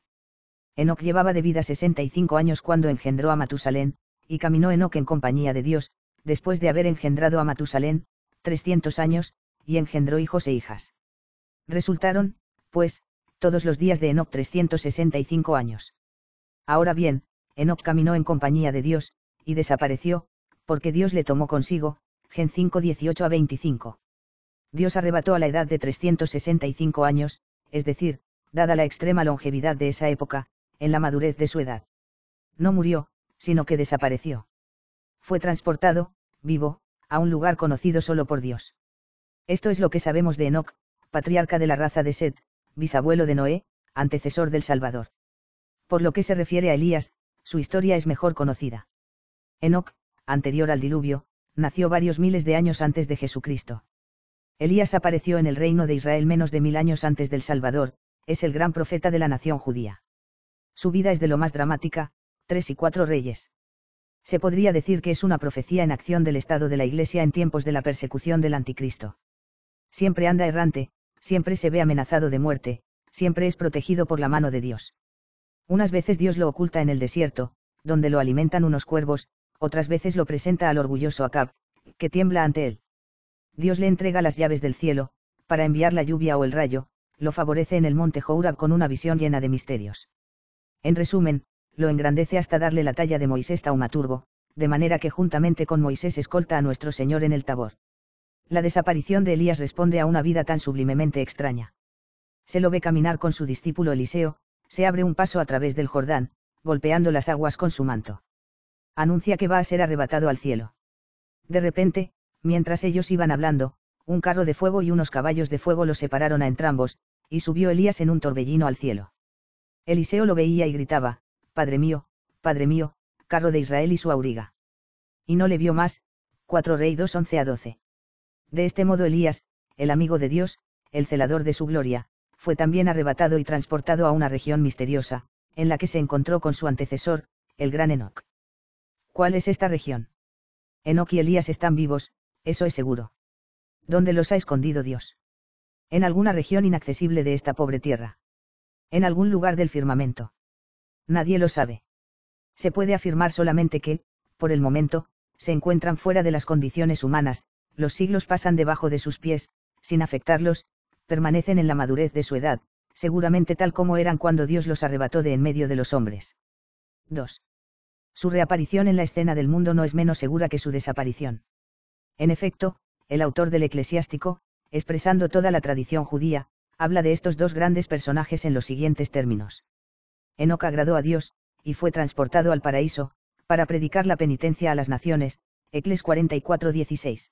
Enoch llevaba de vida 65 años cuando engendró a Matusalén, y caminó Enoc en compañía de Dios, después de haber engendrado a Matusalén, 300 años, y engendró hijos e hijas. Resultaron, pues, todos los días de Enoc 365 años. Ahora bien, Enoc caminó en compañía de Dios, y desapareció, porque Dios le tomó consigo, Gen 5 a 25. Dios arrebató a la edad de 365 años, es decir, dada la extrema longevidad de esa época, en la madurez de su edad. No murió, sino que desapareció. Fue transportado, vivo, a un lugar conocido solo por Dios. Esto es lo que sabemos de Enoch, patriarca de la raza de Set, bisabuelo de Noé, antecesor del Salvador. Por lo que se refiere a Elías, su historia es mejor conocida. Enoch, anterior al diluvio, nació varios miles de años antes de Jesucristo. Elías apareció en el reino de Israel menos de mil años antes del Salvador, es el gran profeta de la nación judía. Su vida es de lo más dramática, Tres y cuatro reyes. Se podría decir que es una profecía en acción del estado de la Iglesia en tiempos de la persecución del anticristo. Siempre anda errante, siempre se ve amenazado de muerte, siempre es protegido por la mano de Dios. Unas veces Dios lo oculta en el desierto, donde lo alimentan unos cuervos, otras veces lo presenta al orgulloso Acab, que tiembla ante él. Dios le entrega las llaves del cielo, para enviar la lluvia o el rayo, lo favorece en el monte Jourab con una visión llena de misterios. En resumen, lo engrandece hasta darle la talla de Moisés taumaturgo, de manera que juntamente con Moisés escolta a nuestro Señor en el tabor. La desaparición de Elías responde a una vida tan sublimemente extraña. Se lo ve caminar con su discípulo Eliseo, se abre un paso a través del Jordán, golpeando las aguas con su manto. Anuncia que va a ser arrebatado al cielo. De repente, mientras ellos iban hablando, un carro de fuego y unos caballos de fuego los separaron a entrambos, y subió Elías en un torbellino al cielo. Eliseo lo veía y gritaba, Padre mío, Padre mío, carro de Israel y su auriga. Y no le vio más, 4 Rey 2 11 a 12. De este modo Elías, el amigo de Dios, el celador de su gloria, fue también arrebatado y transportado a una región misteriosa, en la que se encontró con su antecesor, el gran Enoch. ¿Cuál es esta región? Enoch y Elías están vivos, eso es seguro. ¿Dónde los ha escondido Dios? En alguna región inaccesible de esta pobre tierra. En algún lugar del firmamento nadie lo sabe. Se puede afirmar solamente que, por el momento, se encuentran fuera de las condiciones humanas, los siglos pasan debajo de sus pies, sin afectarlos, permanecen en la madurez de su edad, seguramente tal como eran cuando Dios los arrebató de en medio de los hombres. 2. Su reaparición en la escena del mundo no es menos segura que su desaparición. En efecto, el autor del eclesiástico, expresando toda la tradición judía, habla de estos dos grandes personajes en los siguientes términos. Enoc agradó a Dios, y fue transportado al paraíso, para predicar la penitencia a las naciones, Ecles 44:16.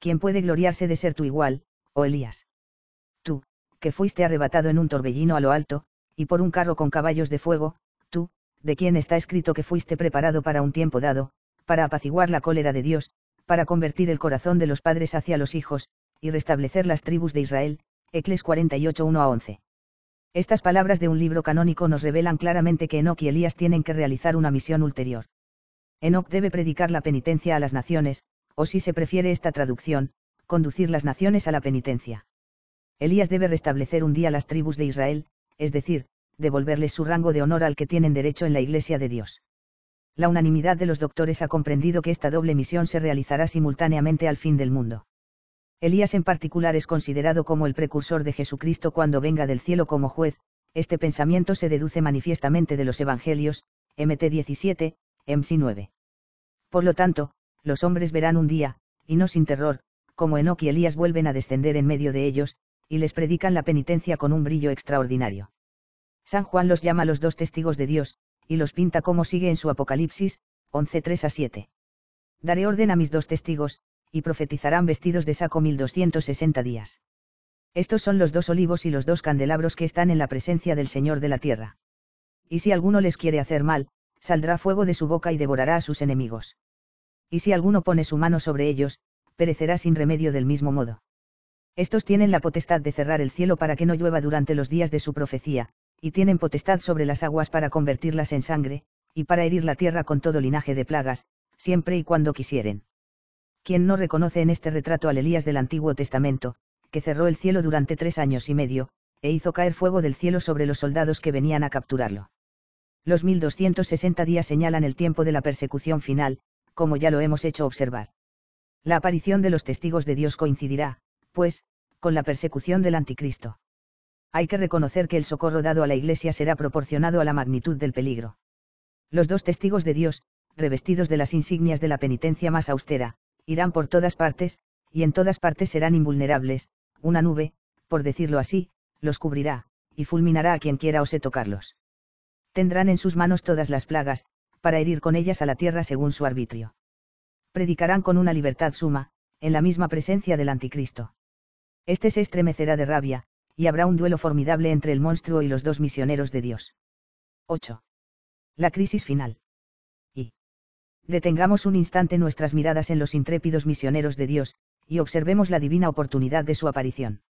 ¿Quién puede gloriarse de ser tu igual, oh Elías? Tú, que fuiste arrebatado en un torbellino a lo alto, y por un carro con caballos de fuego, tú, de quien está escrito que fuiste preparado para un tiempo dado, para apaciguar la cólera de Dios, para convertir el corazón de los padres hacia los hijos, y restablecer las tribus de Israel, Ecles 48:1 a 11. Estas palabras de un libro canónico nos revelan claramente que Enoch y Elías tienen que realizar una misión ulterior. Enoch debe predicar la penitencia a las naciones, o si se prefiere esta traducción, conducir las naciones a la penitencia. Elías debe restablecer un día las tribus de Israel, es decir, devolverles su rango de honor al que tienen derecho en la Iglesia de Dios. La unanimidad de los doctores ha comprendido que esta doble misión se realizará simultáneamente al fin del mundo. Elías en particular es considerado como el precursor de Jesucristo cuando venga del cielo como juez, este pensamiento se deduce manifiestamente de los Evangelios, MT 17, MC 9. Por lo tanto, los hombres verán un día, y no sin terror, como Enoch y Elías vuelven a descender en medio de ellos, y les predican la penitencia con un brillo extraordinario. San Juan los llama los dos testigos de Dios, y los pinta como sigue en su Apocalipsis, 11.3 a 7. Daré orden a mis dos testigos, y profetizarán vestidos de saco 1260 días. Estos son los dos olivos y los dos candelabros que están en la presencia del Señor de la tierra. Y si alguno les quiere hacer mal, saldrá fuego de su boca y devorará a sus enemigos. Y si alguno pone su mano sobre ellos, perecerá sin remedio del mismo modo. Estos tienen la potestad de cerrar el cielo para que no llueva durante los días de su profecía, y tienen potestad sobre las aguas para convertirlas en sangre, y para herir la tierra con todo linaje de plagas, siempre y cuando quisieren quien no reconoce en este retrato al Elías del Antiguo Testamento, que cerró el cielo durante tres años y medio, e hizo caer fuego del cielo sobre los soldados que venían a capturarlo. Los 1260 días señalan el tiempo de la persecución final, como ya lo hemos hecho observar. La aparición de los testigos de Dios coincidirá, pues, con la persecución del anticristo. Hay que reconocer que el socorro dado a la Iglesia será proporcionado a la magnitud del peligro. Los dos testigos de Dios, revestidos de las insignias de la penitencia más austera, irán por todas partes, y en todas partes serán invulnerables, una nube, por decirlo así, los cubrirá, y fulminará a quien quiera se tocarlos. Tendrán en sus manos todas las plagas, para herir con ellas a la tierra según su arbitrio. Predicarán con una libertad suma, en la misma presencia del anticristo. Este se estremecerá de rabia, y habrá un duelo formidable entre el monstruo y los dos misioneros de Dios. 8. La crisis final detengamos un instante nuestras miradas en los intrépidos misioneros de Dios, y observemos la divina oportunidad de su aparición.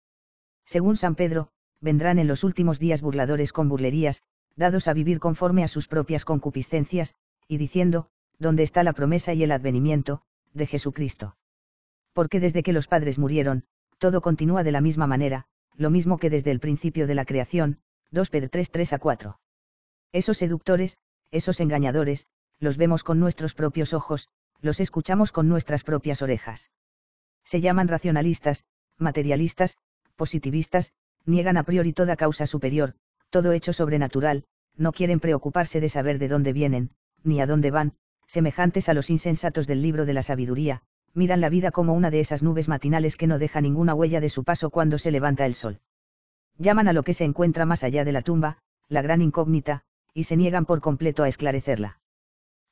Según San Pedro, vendrán en los últimos días burladores con burlerías, dados a vivir conforme a sus propias concupiscencias, y diciendo, ¿dónde está la promesa y el advenimiento, de Jesucristo? Porque desde que los padres murieron, todo continúa de la misma manera, lo mismo que desde el principio de la creación, 2 Pedro 3:3 a 4. Esos seductores, esos engañadores, los vemos con nuestros propios ojos, los escuchamos con nuestras propias orejas. Se llaman racionalistas, materialistas, positivistas, niegan a priori toda causa superior, todo hecho sobrenatural, no quieren preocuparse de saber de dónde vienen, ni a dónde van, semejantes a los insensatos del libro de la sabiduría, miran la vida como una de esas nubes matinales que no deja ninguna huella de su paso cuando se levanta el sol. Llaman a lo que se encuentra más allá de la tumba, la gran incógnita, y se niegan por completo a esclarecerla.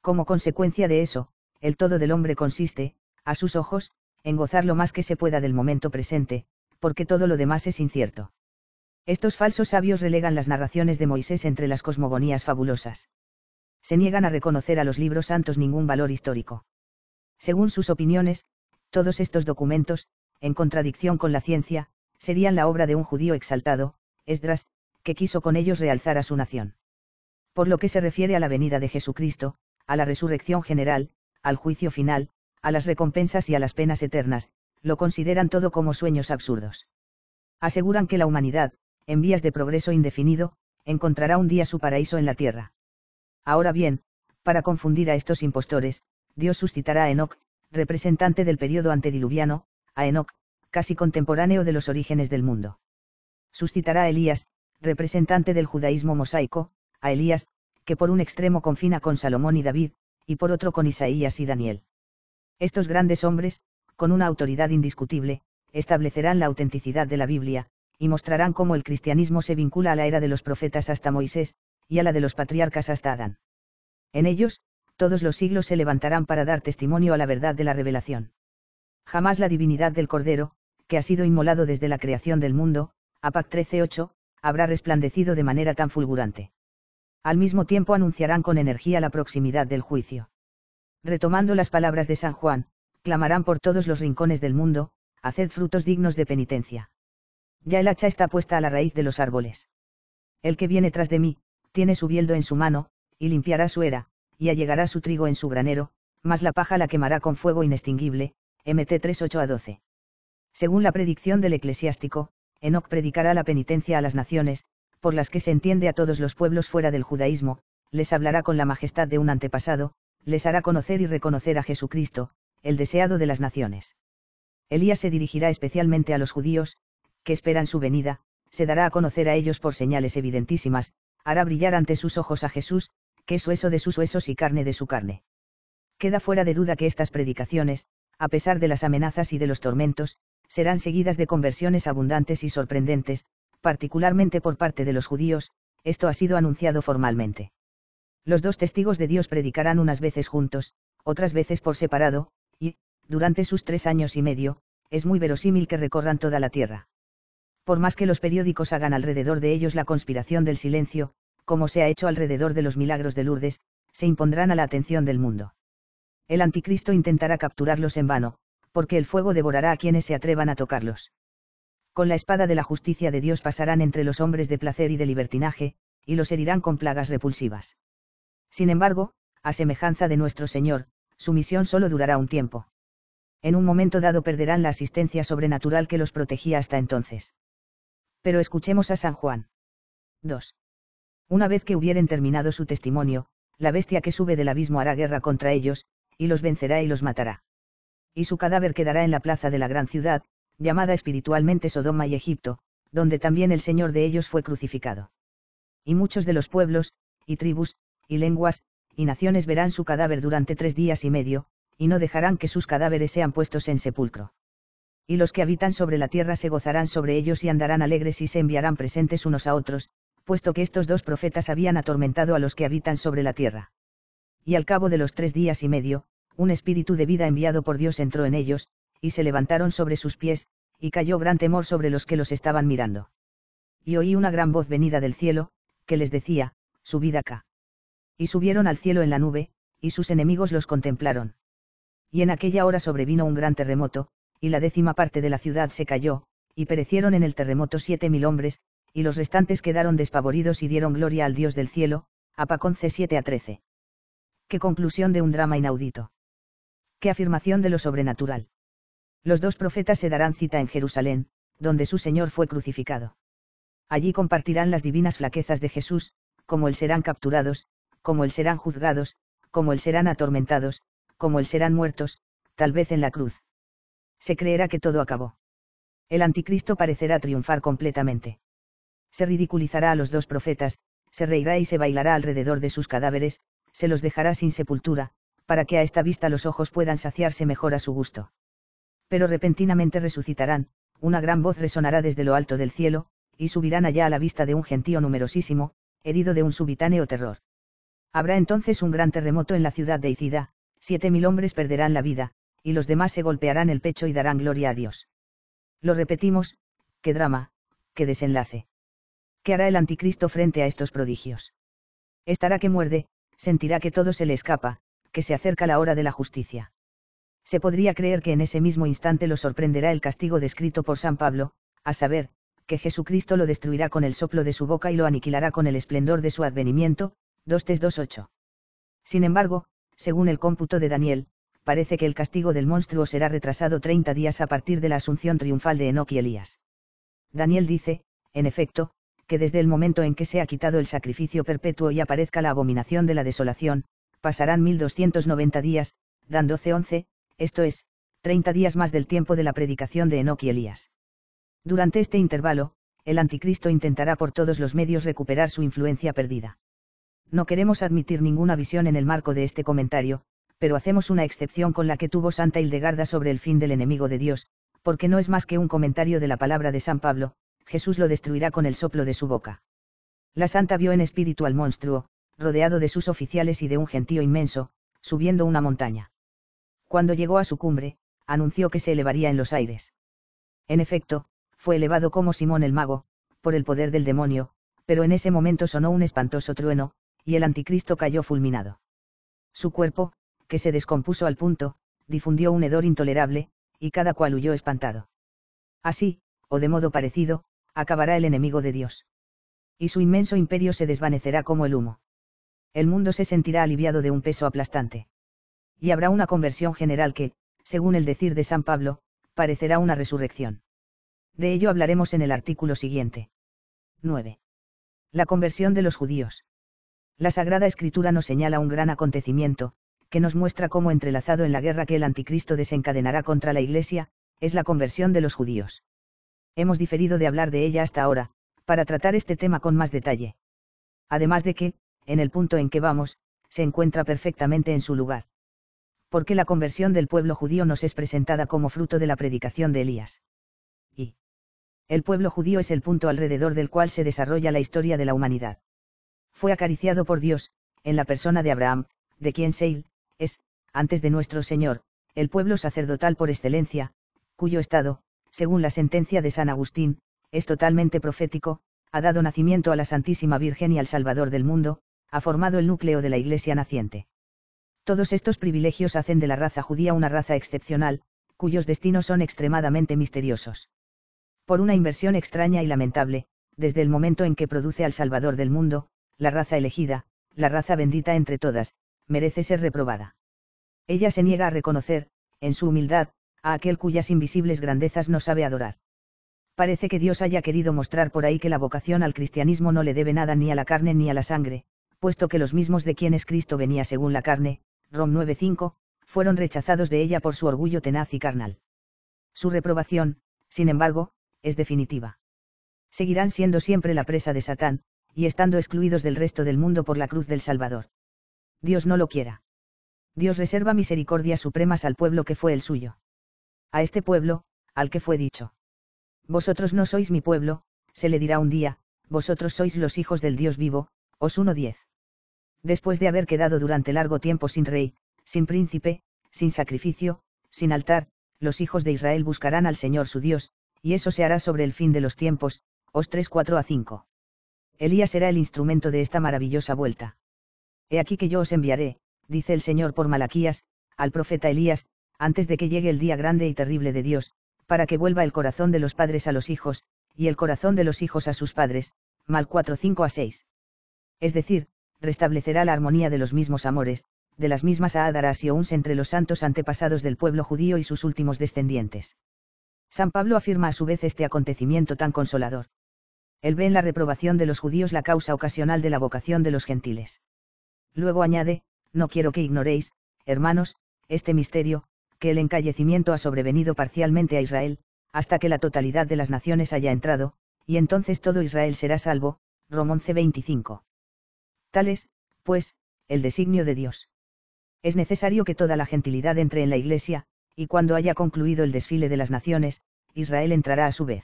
Como consecuencia de eso, el todo del hombre consiste, a sus ojos, en gozar lo más que se pueda del momento presente, porque todo lo demás es incierto. Estos falsos sabios relegan las narraciones de Moisés entre las cosmogonías fabulosas. Se niegan a reconocer a los libros santos ningún valor histórico. Según sus opiniones, todos estos documentos, en contradicción con la ciencia, serían la obra de un judío exaltado, Esdras, que quiso con ellos realzar a su nación. Por lo que se refiere a la venida de Jesucristo, a la resurrección general, al juicio final, a las recompensas y a las penas eternas, lo consideran todo como sueños absurdos. Aseguran que la humanidad, en vías de progreso indefinido, encontrará un día su paraíso en la tierra. Ahora bien, para confundir a estos impostores, Dios suscitará a Enoch, representante del periodo antediluviano, a Enoch, casi contemporáneo de los orígenes del mundo. Suscitará a Elías, representante del judaísmo mosaico, a Elías, que por un extremo confina con Salomón y David, y por otro con Isaías y Daniel. Estos grandes hombres, con una autoridad indiscutible, establecerán la autenticidad de la Biblia, y mostrarán cómo el cristianismo se vincula a la era de los profetas hasta Moisés, y a la de los patriarcas hasta Adán. En ellos, todos los siglos se levantarán para dar testimonio a la verdad de la revelación. Jamás la divinidad del Cordero, que ha sido inmolado desde la creación del mundo, APAC 13.8, habrá resplandecido de manera tan fulgurante al mismo tiempo anunciarán con energía la proximidad del juicio. Retomando las palabras de San Juan, clamarán por todos los rincones del mundo, haced frutos dignos de penitencia. Ya el hacha está puesta a la raíz de los árboles. El que viene tras de mí, tiene su bieldo en su mano, y limpiará su era, y allegará su trigo en su granero, mas la paja la quemará con fuego inextinguible, MT 3.8 a 12. Según la predicción del eclesiástico, Enoc predicará la penitencia a las naciones, por las que se entiende a todos los pueblos fuera del judaísmo, les hablará con la majestad de un antepasado, les hará conocer y reconocer a Jesucristo, el deseado de las naciones. Elías se dirigirá especialmente a los judíos, que esperan su venida, se dará a conocer a ellos por señales evidentísimas, hará brillar ante sus ojos a Jesús, que es hueso de sus huesos y carne de su carne. Queda fuera de duda que estas predicaciones, a pesar de las amenazas y de los tormentos, serán seguidas de conversiones abundantes y sorprendentes, particularmente por parte de los judíos, esto ha sido anunciado formalmente. Los dos testigos de Dios predicarán unas veces juntos, otras veces por separado, y, durante sus tres años y medio, es muy verosímil que recorran toda la tierra. Por más que los periódicos hagan alrededor de ellos la conspiración del silencio, como se ha hecho alrededor de los milagros de Lourdes, se impondrán a la atención del mundo. El anticristo intentará capturarlos en vano, porque el fuego devorará a quienes se atrevan a tocarlos con la espada de la justicia de Dios pasarán entre los hombres de placer y de libertinaje, y los herirán con plagas repulsivas. Sin embargo, a semejanza de nuestro Señor, su misión solo durará un tiempo. En un momento dado perderán la asistencia sobrenatural que los protegía hasta entonces. Pero escuchemos a San Juan. 2. Una vez que hubieren terminado su testimonio, la bestia que sube del abismo hará guerra contra ellos, y los vencerá y los matará. Y su cadáver quedará en la plaza de la gran ciudad, llamada espiritualmente Sodoma y Egipto, donde también el Señor de ellos fue crucificado. Y muchos de los pueblos, y tribus, y lenguas, y naciones verán su cadáver durante tres días y medio, y no dejarán que sus cadáveres sean puestos en sepulcro. Y los que habitan sobre la tierra se gozarán sobre ellos y andarán alegres y se enviarán presentes unos a otros, puesto que estos dos profetas habían atormentado a los que habitan sobre la tierra. Y al cabo de los tres días y medio, un espíritu de vida enviado por Dios entró en ellos, y se levantaron sobre sus pies, y cayó gran temor sobre los que los estaban mirando. Y oí una gran voz venida del cielo, que les decía, subid acá. Y subieron al cielo en la nube, y sus enemigos los contemplaron. Y en aquella hora sobrevino un gran terremoto, y la décima parte de la ciudad se cayó, y perecieron en el terremoto siete mil hombres, y los restantes quedaron despavoridos y dieron gloria al Dios del cielo, c 7 a 13. Qué conclusión de un drama inaudito. Qué afirmación de lo sobrenatural. Los dos profetas se darán cita en Jerusalén, donde su Señor fue crucificado. Allí compartirán las divinas flaquezas de Jesús, como él serán capturados, como él serán juzgados, como él serán atormentados, como él serán muertos, tal vez en la cruz. Se creerá que todo acabó. El anticristo parecerá triunfar completamente. Se ridiculizará a los dos profetas, se reirá y se bailará alrededor de sus cadáveres, se los dejará sin sepultura, para que a esta vista los ojos puedan saciarse mejor a su gusto pero repentinamente resucitarán, una gran voz resonará desde lo alto del cielo, y subirán allá a la vista de un gentío numerosísimo, herido de un subitáneo terror. Habrá entonces un gran terremoto en la ciudad de Icida, siete mil hombres perderán la vida, y los demás se golpearán el pecho y darán gloria a Dios. Lo repetimos, qué drama, qué desenlace. ¿Qué hará el anticristo frente a estos prodigios? Estará que muerde, sentirá que todo se le escapa, que se acerca la hora de la justicia se podría creer que en ese mismo instante lo sorprenderá el castigo descrito por San Pablo, a saber, que Jesucristo lo destruirá con el soplo de su boca y lo aniquilará con el esplendor de su advenimiento, 2 Sin embargo, según el cómputo de Daniel, parece que el castigo del monstruo será retrasado 30 días a partir de la asunción triunfal de Enoch y Elías. Daniel dice, en efecto, que desde el momento en que se ha quitado el sacrificio perpetuo y aparezca la abominación de la desolación, pasarán 1290 días, dándose 12.11, esto es, 30 días más del tiempo de la predicación de Enoch y Elías. Durante este intervalo, el anticristo intentará por todos los medios recuperar su influencia perdida. No queremos admitir ninguna visión en el marco de este comentario, pero hacemos una excepción con la que tuvo Santa Hildegarda sobre el fin del enemigo de Dios, porque no es más que un comentario de la palabra de San Pablo, Jesús lo destruirá con el soplo de su boca. La santa vio en espíritu al monstruo, rodeado de sus oficiales y de un gentío inmenso, subiendo una montaña cuando llegó a su cumbre, anunció que se elevaría en los aires. En efecto, fue elevado como Simón el mago, por el poder del demonio, pero en ese momento sonó un espantoso trueno, y el anticristo cayó fulminado. Su cuerpo, que se descompuso al punto, difundió un hedor intolerable, y cada cual huyó espantado. Así, o de modo parecido, acabará el enemigo de Dios. Y su inmenso imperio se desvanecerá como el humo. El mundo se sentirá aliviado de un peso aplastante y habrá una conversión general que, según el decir de San Pablo, parecerá una resurrección. De ello hablaremos en el artículo siguiente. 9. La conversión de los judíos. La Sagrada Escritura nos señala un gran acontecimiento, que nos muestra cómo entrelazado en la guerra que el anticristo desencadenará contra la Iglesia, es la conversión de los judíos. Hemos diferido de hablar de ella hasta ahora, para tratar este tema con más detalle. Además de que, en el punto en que vamos, se encuentra perfectamente en su lugar porque la conversión del pueblo judío nos es presentada como fruto de la predicación de Elías. Y. El pueblo judío es el punto alrededor del cual se desarrolla la historia de la humanidad. Fue acariciado por Dios, en la persona de Abraham, de quien Seil, es, antes de nuestro Señor, el pueblo sacerdotal por excelencia, cuyo estado, según la sentencia de San Agustín, es totalmente profético, ha dado nacimiento a la Santísima Virgen y al Salvador del mundo, ha formado el núcleo de la Iglesia naciente. Todos estos privilegios hacen de la raza judía una raza excepcional, cuyos destinos son extremadamente misteriosos. Por una inversión extraña y lamentable, desde el momento en que produce al Salvador del mundo, la raza elegida, la raza bendita entre todas, merece ser reprobada. Ella se niega a reconocer, en su humildad, a aquel cuyas invisibles grandezas no sabe adorar. Parece que Dios haya querido mostrar por ahí que la vocación al cristianismo no le debe nada ni a la carne ni a la sangre, puesto que los mismos de quienes Cristo venía según la carne, Rom 9.5, fueron rechazados de ella por su orgullo tenaz y carnal. Su reprobación, sin embargo, es definitiva. Seguirán siendo siempre la presa de Satán, y estando excluidos del resto del mundo por la cruz del Salvador. Dios no lo quiera. Dios reserva misericordias supremas al pueblo que fue el suyo. A este pueblo, al que fue dicho. Vosotros no sois mi pueblo, se le dirá un día, vosotros sois los hijos del Dios vivo, os 1.10 después de haber quedado durante largo tiempo sin rey, sin príncipe, sin sacrificio, sin altar, los hijos de Israel buscarán al Señor su Dios, y eso se hará sobre el fin de los tiempos, os 3 4 a 5. Elías será el instrumento de esta maravillosa vuelta. He aquí que yo os enviaré, dice el Señor por Malaquías, al profeta Elías, antes de que llegue el día grande y terrible de Dios, para que vuelva el corazón de los padres a los hijos, y el corazón de los hijos a sus padres, mal 4 5 a 6. Es decir, restablecerá la armonía de los mismos amores, de las mismas aadaras y ouns entre los santos antepasados del pueblo judío y sus últimos descendientes. San Pablo afirma a su vez este acontecimiento tan consolador. Él ve en la reprobación de los judíos la causa ocasional de la vocación de los gentiles. Luego añade, no quiero que ignoréis, hermanos, este misterio, que el encallecimiento ha sobrevenido parcialmente a Israel, hasta que la totalidad de las naciones haya entrado, y entonces todo Israel será salvo es, pues, el designio de Dios. Es necesario que toda la gentilidad entre en la Iglesia, y cuando haya concluido el desfile de las naciones, Israel entrará a su vez.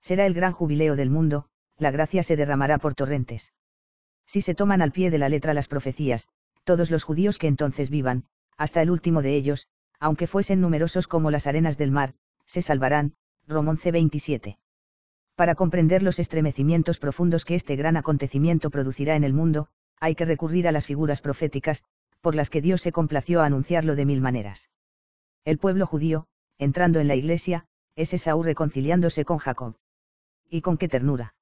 Será el gran jubileo del mundo, la gracia se derramará por torrentes. Si se toman al pie de la letra las profecías, todos los judíos que entonces vivan, hasta el último de ellos, aunque fuesen numerosos como las arenas del mar, se salvarán. Romón C27. Para comprender los estremecimientos profundos que este gran acontecimiento producirá en el mundo, hay que recurrir a las figuras proféticas, por las que Dios se complació a anunciarlo de mil maneras. El pueblo judío, entrando en la iglesia, es Esaú reconciliándose con Jacob. ¿Y con qué ternura?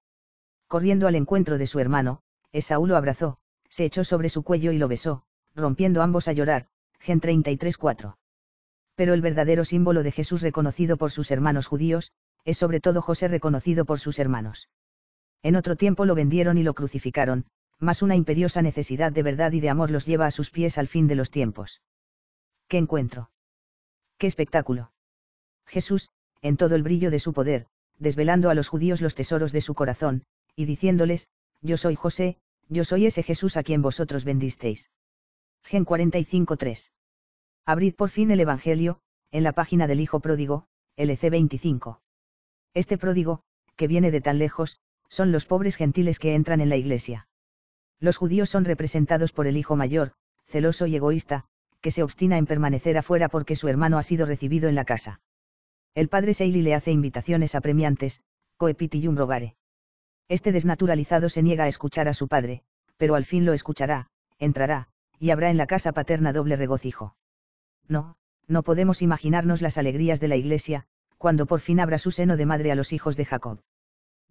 Corriendo al encuentro de su hermano, Esaú lo abrazó, se echó sobre su cuello y lo besó, rompiendo ambos a llorar, Gen 33.4. Pero el verdadero símbolo de Jesús reconocido por sus hermanos judíos, es sobre todo José reconocido por sus hermanos. En otro tiempo lo vendieron y lo crucificaron, mas una imperiosa necesidad de verdad y de amor los lleva a sus pies al fin de los tiempos. ¡Qué encuentro! ¡Qué espectáculo! Jesús, en todo el brillo de su poder, desvelando a los judíos los tesoros de su corazón, y diciéndoles, Yo soy José, yo soy ese Jesús a quien vosotros vendisteis. Gen 45.3. Abrid por fin el Evangelio, en la página del Hijo Pródigo, LC 25. Este pródigo, que viene de tan lejos, son los pobres gentiles que entran en la iglesia. Los judíos son representados por el hijo mayor, celoso y egoísta, que se obstina en permanecer afuera porque su hermano ha sido recibido en la casa. El padre Seili le hace invitaciones apremiantes, coepitium rogare. Este desnaturalizado se niega a escuchar a su padre, pero al fin lo escuchará, entrará, y habrá en la casa paterna doble regocijo. No, no podemos imaginarnos las alegrías de la iglesia, cuando por fin abra su seno de madre a los hijos de Jacob.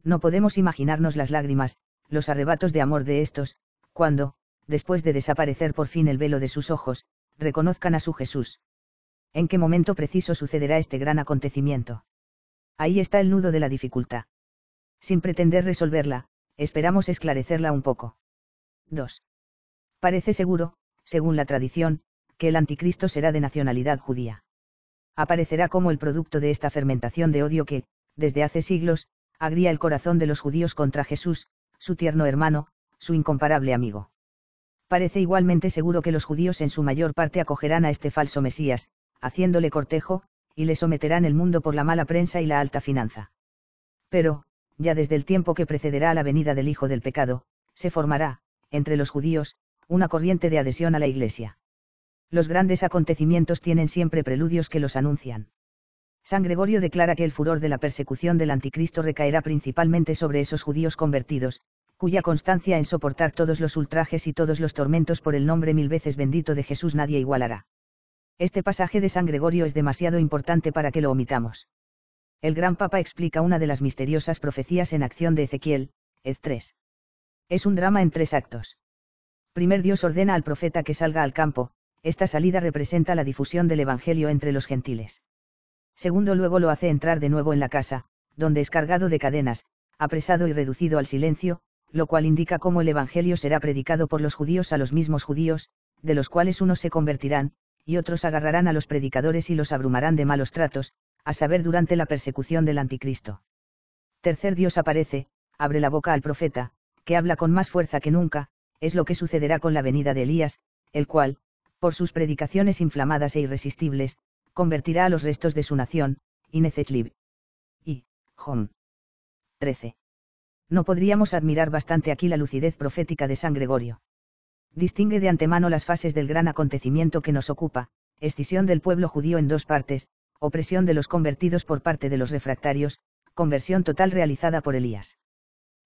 No podemos imaginarnos las lágrimas, los arrebatos de amor de estos, cuando, después de desaparecer por fin el velo de sus ojos, reconozcan a su Jesús. ¿En qué momento preciso sucederá este gran acontecimiento? Ahí está el nudo de la dificultad. Sin pretender resolverla, esperamos esclarecerla un poco. 2. Parece seguro, según la tradición, que el anticristo será de nacionalidad judía aparecerá como el producto de esta fermentación de odio que, desde hace siglos, agría el corazón de los judíos contra Jesús, su tierno hermano, su incomparable amigo. Parece igualmente seguro que los judíos en su mayor parte acogerán a este falso Mesías, haciéndole cortejo, y le someterán el mundo por la mala prensa y la alta finanza. Pero, ya desde el tiempo que precederá a la venida del Hijo del Pecado, se formará, entre los judíos, una corriente de adhesión a la Iglesia. Los grandes acontecimientos tienen siempre preludios que los anuncian. San Gregorio declara que el furor de la persecución del anticristo recaerá principalmente sobre esos judíos convertidos, cuya constancia en soportar todos los ultrajes y todos los tormentos por el nombre mil veces bendito de Jesús nadie igualará. Este pasaje de San Gregorio es demasiado importante para que lo omitamos. El gran papa explica una de las misteriosas profecías en acción de Ezequiel, Ed 3. Es un drama en tres actos. Primer Dios ordena al profeta que salga al campo, esta salida representa la difusión del Evangelio entre los gentiles. Segundo luego lo hace entrar de nuevo en la casa, donde es cargado de cadenas, apresado y reducido al silencio, lo cual indica cómo el Evangelio será predicado por los judíos a los mismos judíos, de los cuales unos se convertirán, y otros agarrarán a los predicadores y los abrumarán de malos tratos, a saber durante la persecución del anticristo. Tercer Dios aparece, abre la boca al profeta, que habla con más fuerza que nunca, es lo que sucederá con la venida de Elías, el cual, por sus predicaciones inflamadas e irresistibles, convertirá a los restos de su nación, Inezetlib. Y, Hom. 13. No podríamos admirar bastante aquí la lucidez profética de San Gregorio. Distingue de antemano las fases del gran acontecimiento que nos ocupa, escisión del pueblo judío en dos partes, opresión de los convertidos por parte de los refractarios, conversión total realizada por Elías.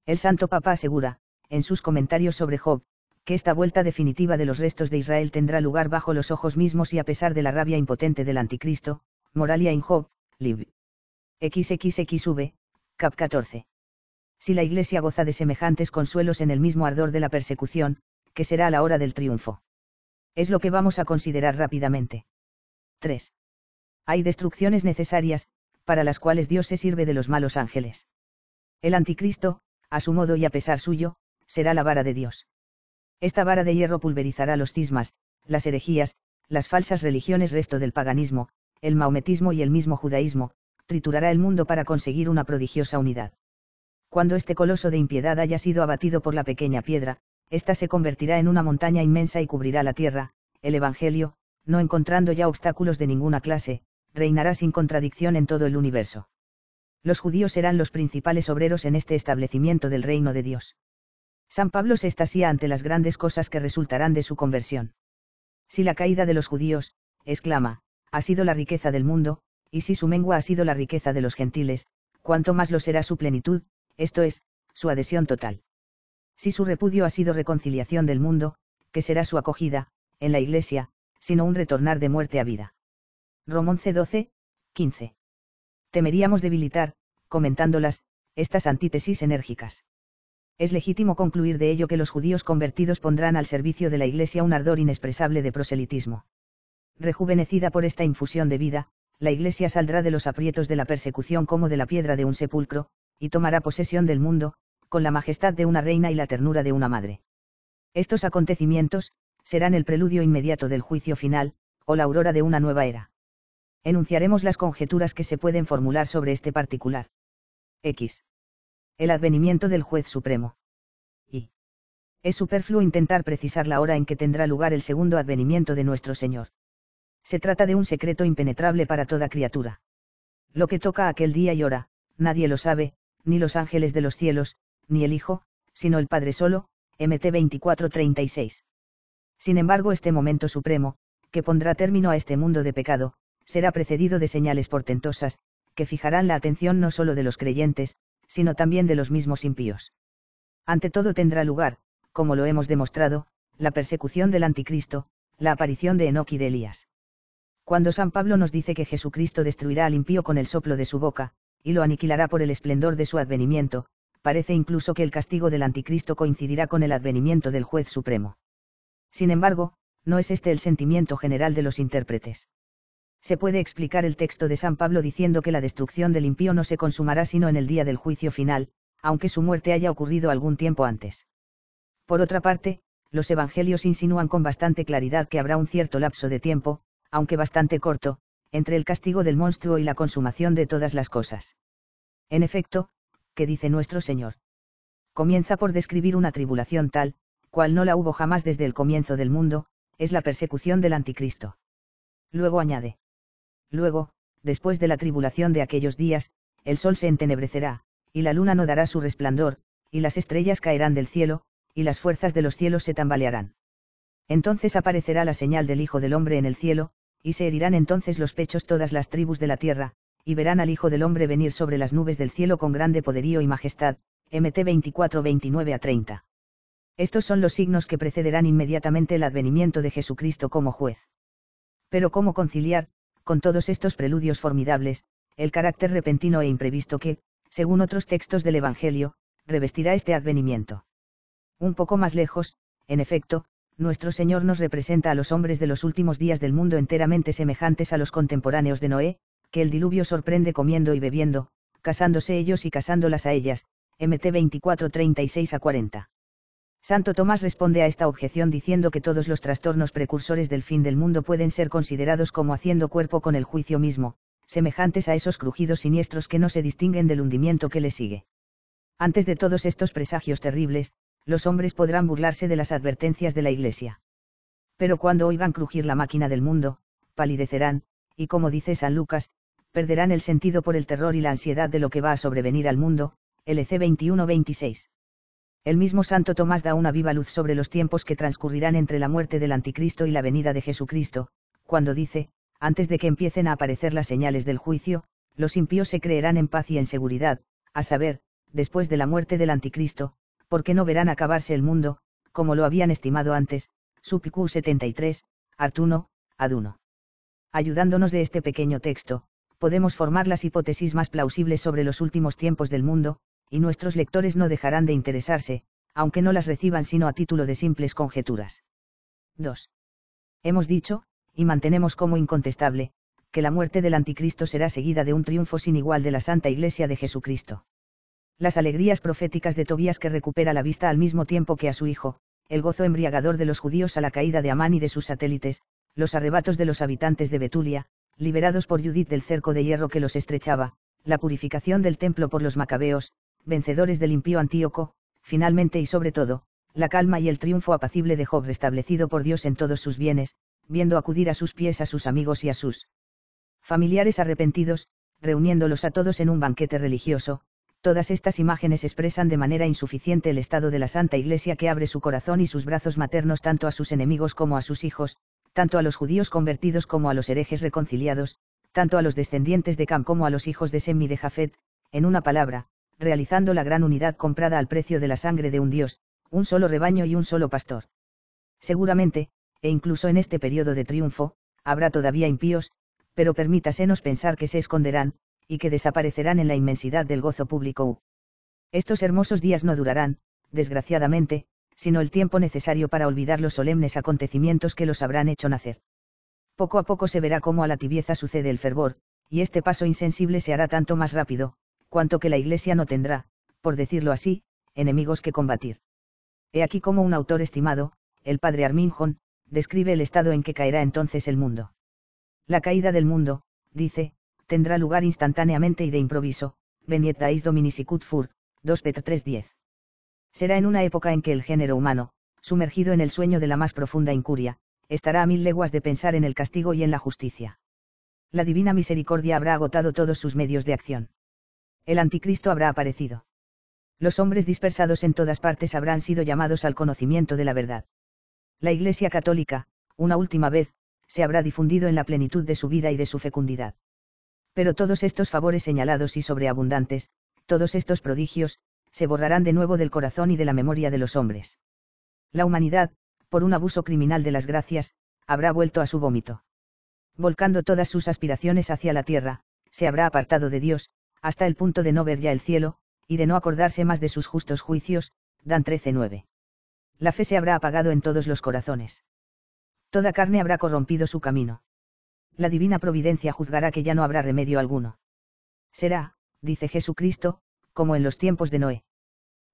El Santo Papa asegura, en sus comentarios sobre Job, que esta vuelta definitiva de los restos de Israel tendrá lugar bajo los ojos mismos y a pesar de la rabia impotente del anticristo, Moralia in Job, Lib. XXXV, Cap 14. Si la Iglesia goza de semejantes consuelos en el mismo ardor de la persecución, que será a la hora del triunfo. Es lo que vamos a considerar rápidamente. 3. Hay destrucciones necesarias, para las cuales Dios se sirve de los malos ángeles. El anticristo, a su modo y a pesar suyo, será la vara de Dios. Esta vara de hierro pulverizará los cismas, las herejías, las falsas religiones resto del paganismo, el maometismo y el mismo judaísmo, triturará el mundo para conseguir una prodigiosa unidad. Cuando este coloso de impiedad haya sido abatido por la pequeña piedra, ésta se convertirá en una montaña inmensa y cubrirá la tierra, el Evangelio, no encontrando ya obstáculos de ninguna clase, reinará sin contradicción en todo el universo. Los judíos serán los principales obreros en este establecimiento del reino de Dios. San Pablo se estasía ante las grandes cosas que resultarán de su conversión. Si la caída de los judíos, exclama, ha sido la riqueza del mundo, y si su mengua ha sido la riqueza de los gentiles, cuanto más lo será su plenitud, esto es, su adhesión total. Si su repudio ha sido reconciliación del mundo, que será su acogida, en la iglesia, sino un retornar de muerte a vida. Romón 11, 12, 15. Temeríamos debilitar, comentándolas, estas antítesis enérgicas es legítimo concluir de ello que los judíos convertidos pondrán al servicio de la Iglesia un ardor inexpresable de proselitismo. Rejuvenecida por esta infusión de vida, la Iglesia saldrá de los aprietos de la persecución como de la piedra de un sepulcro, y tomará posesión del mundo, con la majestad de una reina y la ternura de una madre. Estos acontecimientos, serán el preludio inmediato del juicio final, o la aurora de una nueva era. Enunciaremos las conjeturas que se pueden formular sobre este particular. X el advenimiento del juez supremo. Y es superfluo intentar precisar la hora en que tendrá lugar el segundo advenimiento de nuestro Señor. Se trata de un secreto impenetrable para toda criatura. Lo que toca aquel día y hora, nadie lo sabe, ni los ángeles de los cielos, ni el Hijo, sino el Padre solo, MT 2436. Sin embargo, este momento supremo, que pondrá término a este mundo de pecado, será precedido de señales portentosas, que fijarán la atención no solo de los creyentes, sino también de los mismos impíos. Ante todo tendrá lugar, como lo hemos demostrado, la persecución del anticristo, la aparición de Enoch y de Elías. Cuando San Pablo nos dice que Jesucristo destruirá al impío con el soplo de su boca, y lo aniquilará por el esplendor de su advenimiento, parece incluso que el castigo del anticristo coincidirá con el advenimiento del juez supremo. Sin embargo, no es este el sentimiento general de los intérpretes se puede explicar el texto de San Pablo diciendo que la destrucción del impío no se consumará sino en el día del juicio final, aunque su muerte haya ocurrido algún tiempo antes. Por otra parte, los evangelios insinúan con bastante claridad que habrá un cierto lapso de tiempo, aunque bastante corto, entre el castigo del monstruo y la consumación de todas las cosas. En efecto, que dice nuestro Señor? Comienza por describir una tribulación tal, cual no la hubo jamás desde el comienzo del mundo, es la persecución del anticristo. Luego añade. Luego, después de la tribulación de aquellos días, el sol se entenebrecerá, y la luna no dará su resplandor, y las estrellas caerán del cielo, y las fuerzas de los cielos se tambalearán. Entonces aparecerá la señal del Hijo del Hombre en el cielo, y se herirán entonces los pechos todas las tribus de la tierra, y verán al Hijo del Hombre venir sobre las nubes del cielo con grande poderío y majestad. MT 24 29 a 30. Estos son los signos que precederán inmediatamente el advenimiento de Jesucristo como juez. Pero ¿cómo conciliar, con todos estos preludios formidables, el carácter repentino e imprevisto que, según otros textos del Evangelio, revestirá este advenimiento. Un poco más lejos, en efecto, nuestro Señor nos representa a los hombres de los últimos días del mundo enteramente semejantes a los contemporáneos de Noé, que el diluvio sorprende comiendo y bebiendo, casándose ellos y casándolas a ellas, MT 24:36 a 40. Santo Tomás responde a esta objeción diciendo que todos los trastornos precursores del fin del mundo pueden ser considerados como haciendo cuerpo con el juicio mismo, semejantes a esos crujidos siniestros que no se distinguen del hundimiento que le sigue. Antes de todos estos presagios terribles, los hombres podrán burlarse de las advertencias de la Iglesia. Pero cuando oigan crujir la máquina del mundo, palidecerán, y como dice San Lucas, perderán el sentido por el terror y la ansiedad de lo que va a sobrevenir al mundo, LC 21-26. El mismo Santo Tomás da una viva luz sobre los tiempos que transcurrirán entre la muerte del anticristo y la venida de Jesucristo, cuando dice, antes de que empiecen a aparecer las señales del juicio, los impíos se creerán en paz y en seguridad, a saber, después de la muerte del anticristo, porque no verán acabarse el mundo, como lo habían estimado antes, Supicu 73, Artuno, Aduno. Ayudándonos de este pequeño texto, podemos formar las hipótesis más plausibles sobre los últimos tiempos del mundo, y nuestros lectores no dejarán de interesarse, aunque no las reciban sino a título de simples conjeturas. 2. Hemos dicho, y mantenemos como incontestable, que la muerte del anticristo será seguida de un triunfo sin igual de la Santa Iglesia de Jesucristo. Las alegrías proféticas de Tobías que recupera la vista al mismo tiempo que a su hijo, el gozo embriagador de los judíos a la caída de Amán y de sus satélites, los arrebatos de los habitantes de Betulia, liberados por Judith del cerco de hierro que los estrechaba, la purificación del templo por los macabeos, vencedores del impío Antíoco, finalmente y sobre todo, la calma y el triunfo apacible de Job restablecido por Dios en todos sus bienes, viendo acudir a sus pies a sus amigos y a sus familiares arrepentidos, reuniéndolos a todos en un banquete religioso, todas estas imágenes expresan de manera insuficiente el estado de la Santa Iglesia que abre su corazón y sus brazos maternos tanto a sus enemigos como a sus hijos, tanto a los judíos convertidos como a los herejes reconciliados, tanto a los descendientes de Cam como a los hijos de Sem y de Jafet, en una palabra, realizando la gran unidad comprada al precio de la sangre de un dios, un solo rebaño y un solo pastor. Seguramente, e incluso en este periodo de triunfo, habrá todavía impíos, pero permítasenos pensar que se esconderán, y que desaparecerán en la inmensidad del gozo público. Estos hermosos días no durarán, desgraciadamente, sino el tiempo necesario para olvidar los solemnes acontecimientos que los habrán hecho nacer. Poco a poco se verá cómo a la tibieza sucede el fervor, y este paso insensible se hará tanto más rápido, cuanto que la Iglesia no tendrá, por decirlo así, enemigos que combatir. He aquí como un autor estimado, el padre Arminjon, describe el estado en que caerá entonces el mundo. La caída del mundo, dice, tendrá lugar instantáneamente y de improviso, Beniet Dais Fur, 2 Petr 3.10. Será en una época en que el género humano, sumergido en el sueño de la más profunda incuria, estará a mil leguas de pensar en el castigo y en la justicia. La divina misericordia habrá agotado todos sus medios de acción el anticristo habrá aparecido. Los hombres dispersados en todas partes habrán sido llamados al conocimiento de la verdad. La Iglesia Católica, una última vez, se habrá difundido en la plenitud de su vida y de su fecundidad. Pero todos estos favores señalados y sobreabundantes, todos estos prodigios, se borrarán de nuevo del corazón y de la memoria de los hombres. La humanidad, por un abuso criminal de las gracias, habrá vuelto a su vómito. Volcando todas sus aspiraciones hacia la tierra, se habrá apartado de Dios, hasta el punto de no ver ya el cielo, y de no acordarse más de sus justos juicios, Dan 13.9. La fe se habrá apagado en todos los corazones. Toda carne habrá corrompido su camino. La divina providencia juzgará que ya no habrá remedio alguno. Será, dice Jesucristo, como en los tiempos de Noé.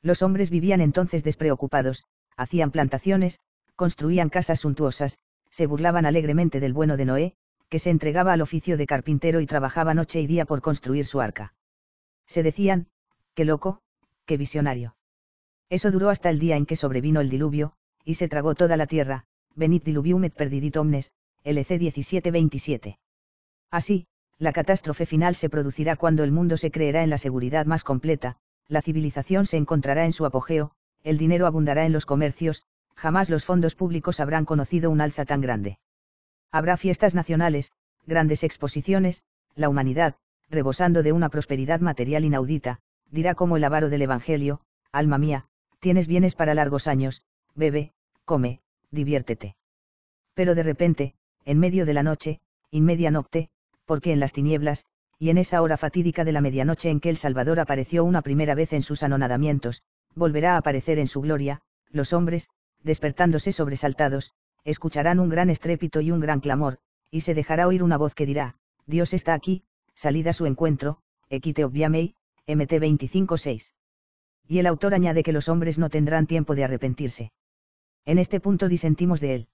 Los hombres vivían entonces despreocupados, hacían plantaciones, construían casas suntuosas, se burlaban alegremente del bueno de Noé, que se entregaba al oficio de carpintero y trabajaba noche y día por construir su arca. Se decían, qué loco, qué visionario. Eso duró hasta el día en que sobrevino el diluvio, y se tragó toda la tierra, venit diluvium et perdidit omnes, LC 1727. Así, la catástrofe final se producirá cuando el mundo se creerá en la seguridad más completa, la civilización se encontrará en su apogeo, el dinero abundará en los comercios, jamás los fondos públicos habrán conocido un alza tan grande. Habrá fiestas nacionales, grandes exposiciones, la humanidad, rebosando de una prosperidad material inaudita, dirá como el avaro del Evangelio, alma mía, tienes bienes para largos años, bebe, come, diviértete. Pero de repente, en medio de la noche, en media nocte, porque en las tinieblas, y en esa hora fatídica de la medianoche en que el Salvador apareció una primera vez en sus anonadamientos, volverá a aparecer en su gloria, los hombres, despertándose sobresaltados, escucharán un gran estrépito y un gran clamor, y se dejará oír una voz que dirá, Dios está aquí, salid a su encuentro, Equite obviamei, MT 25.6. Y el autor añade que los hombres no tendrán tiempo de arrepentirse. En este punto disentimos de él.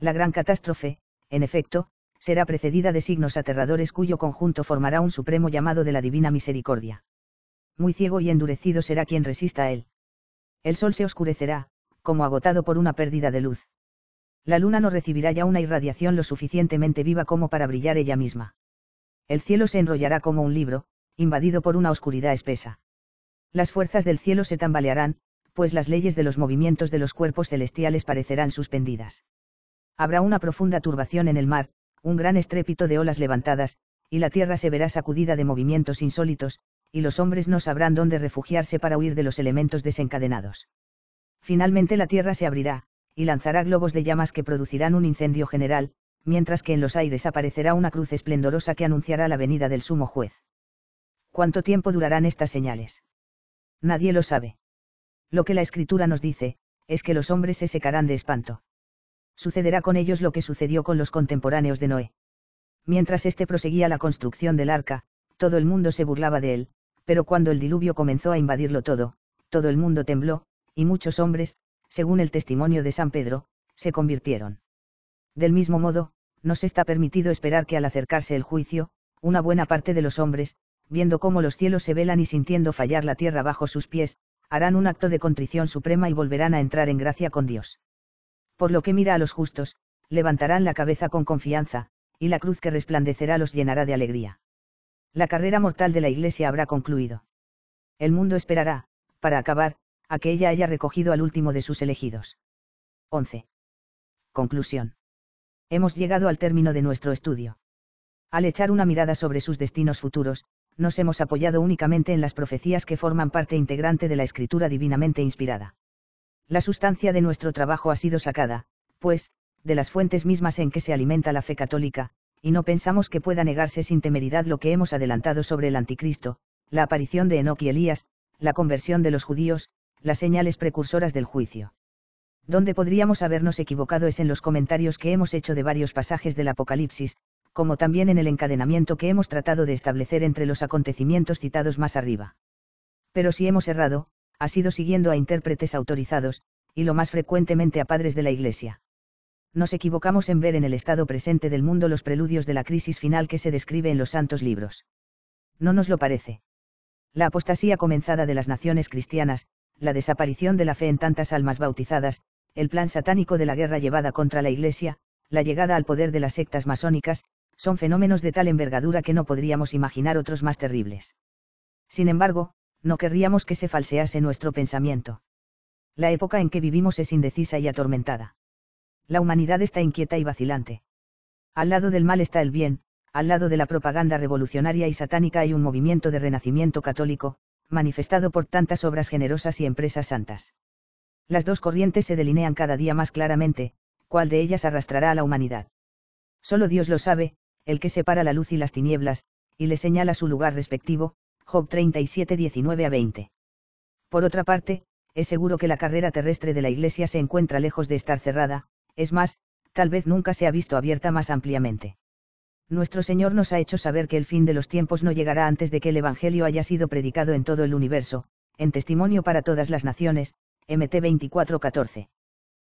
La gran catástrofe, en efecto, será precedida de signos aterradores cuyo conjunto formará un supremo llamado de la divina misericordia. Muy ciego y endurecido será quien resista a él. El sol se oscurecerá, como agotado por una pérdida de luz la luna no recibirá ya una irradiación lo suficientemente viva como para brillar ella misma. El cielo se enrollará como un libro, invadido por una oscuridad espesa. Las fuerzas del cielo se tambalearán, pues las leyes de los movimientos de los cuerpos celestiales parecerán suspendidas. Habrá una profunda turbación en el mar, un gran estrépito de olas levantadas, y la tierra se verá sacudida de movimientos insólitos, y los hombres no sabrán dónde refugiarse para huir de los elementos desencadenados. Finalmente la tierra se abrirá, y lanzará globos de llamas que producirán un incendio general, mientras que en los aires aparecerá una cruz esplendorosa que anunciará la venida del sumo juez. ¿Cuánto tiempo durarán estas señales? Nadie lo sabe. Lo que la escritura nos dice, es que los hombres se secarán de espanto. Sucederá con ellos lo que sucedió con los contemporáneos de Noé. Mientras éste proseguía la construcción del arca, todo el mundo se burlaba de él, pero cuando el diluvio comenzó a invadirlo todo, todo el mundo tembló, y muchos hombres, según el testimonio de San Pedro, se convirtieron. Del mismo modo, nos está permitido esperar que al acercarse el juicio, una buena parte de los hombres, viendo cómo los cielos se velan y sintiendo fallar la tierra bajo sus pies, harán un acto de contrición suprema y volverán a entrar en gracia con Dios. Por lo que mira a los justos, levantarán la cabeza con confianza, y la cruz que resplandecerá los llenará de alegría. La carrera mortal de la Iglesia habrá concluido. El mundo esperará, para acabar, a que ella haya recogido al último de sus elegidos. 11. Conclusión. Hemos llegado al término de nuestro estudio. Al echar una mirada sobre sus destinos futuros, nos hemos apoyado únicamente en las profecías que forman parte integrante de la escritura divinamente inspirada. La sustancia de nuestro trabajo ha sido sacada, pues, de las fuentes mismas en que se alimenta la fe católica, y no pensamos que pueda negarse sin temeridad lo que hemos adelantado sobre el anticristo, la aparición de Enoch y Elías, la conversión de los judíos, las señales precursoras del juicio. Donde podríamos habernos equivocado es en los comentarios que hemos hecho de varios pasajes del Apocalipsis, como también en el encadenamiento que hemos tratado de establecer entre los acontecimientos citados más arriba. Pero si hemos errado, ha sido siguiendo a intérpretes autorizados, y lo más frecuentemente a padres de la Iglesia. Nos equivocamos en ver en el estado presente del mundo los preludios de la crisis final que se describe en los santos libros. No nos lo parece. La apostasía comenzada de las naciones cristianas, la desaparición de la fe en tantas almas bautizadas, el plan satánico de la guerra llevada contra la Iglesia, la llegada al poder de las sectas masónicas, son fenómenos de tal envergadura que no podríamos imaginar otros más terribles. Sin embargo, no querríamos que se falsease nuestro pensamiento. La época en que vivimos es indecisa y atormentada. La humanidad está inquieta y vacilante. Al lado del mal está el bien, al lado de la propaganda revolucionaria y satánica hay un movimiento de renacimiento católico, manifestado por tantas obras generosas y empresas santas. Las dos corrientes se delinean cada día más claramente, cuál de ellas arrastrará a la humanidad. Solo Dios lo sabe, el que separa la luz y las tinieblas, y le señala su lugar respectivo, Job 37 19 a 20. Por otra parte, es seguro que la carrera terrestre de la Iglesia se encuentra lejos de estar cerrada, es más, tal vez nunca se ha visto abierta más ampliamente nuestro Señor nos ha hecho saber que el fin de los tiempos no llegará antes de que el Evangelio haya sido predicado en todo el universo, en testimonio para todas las naciones, MT 24:14.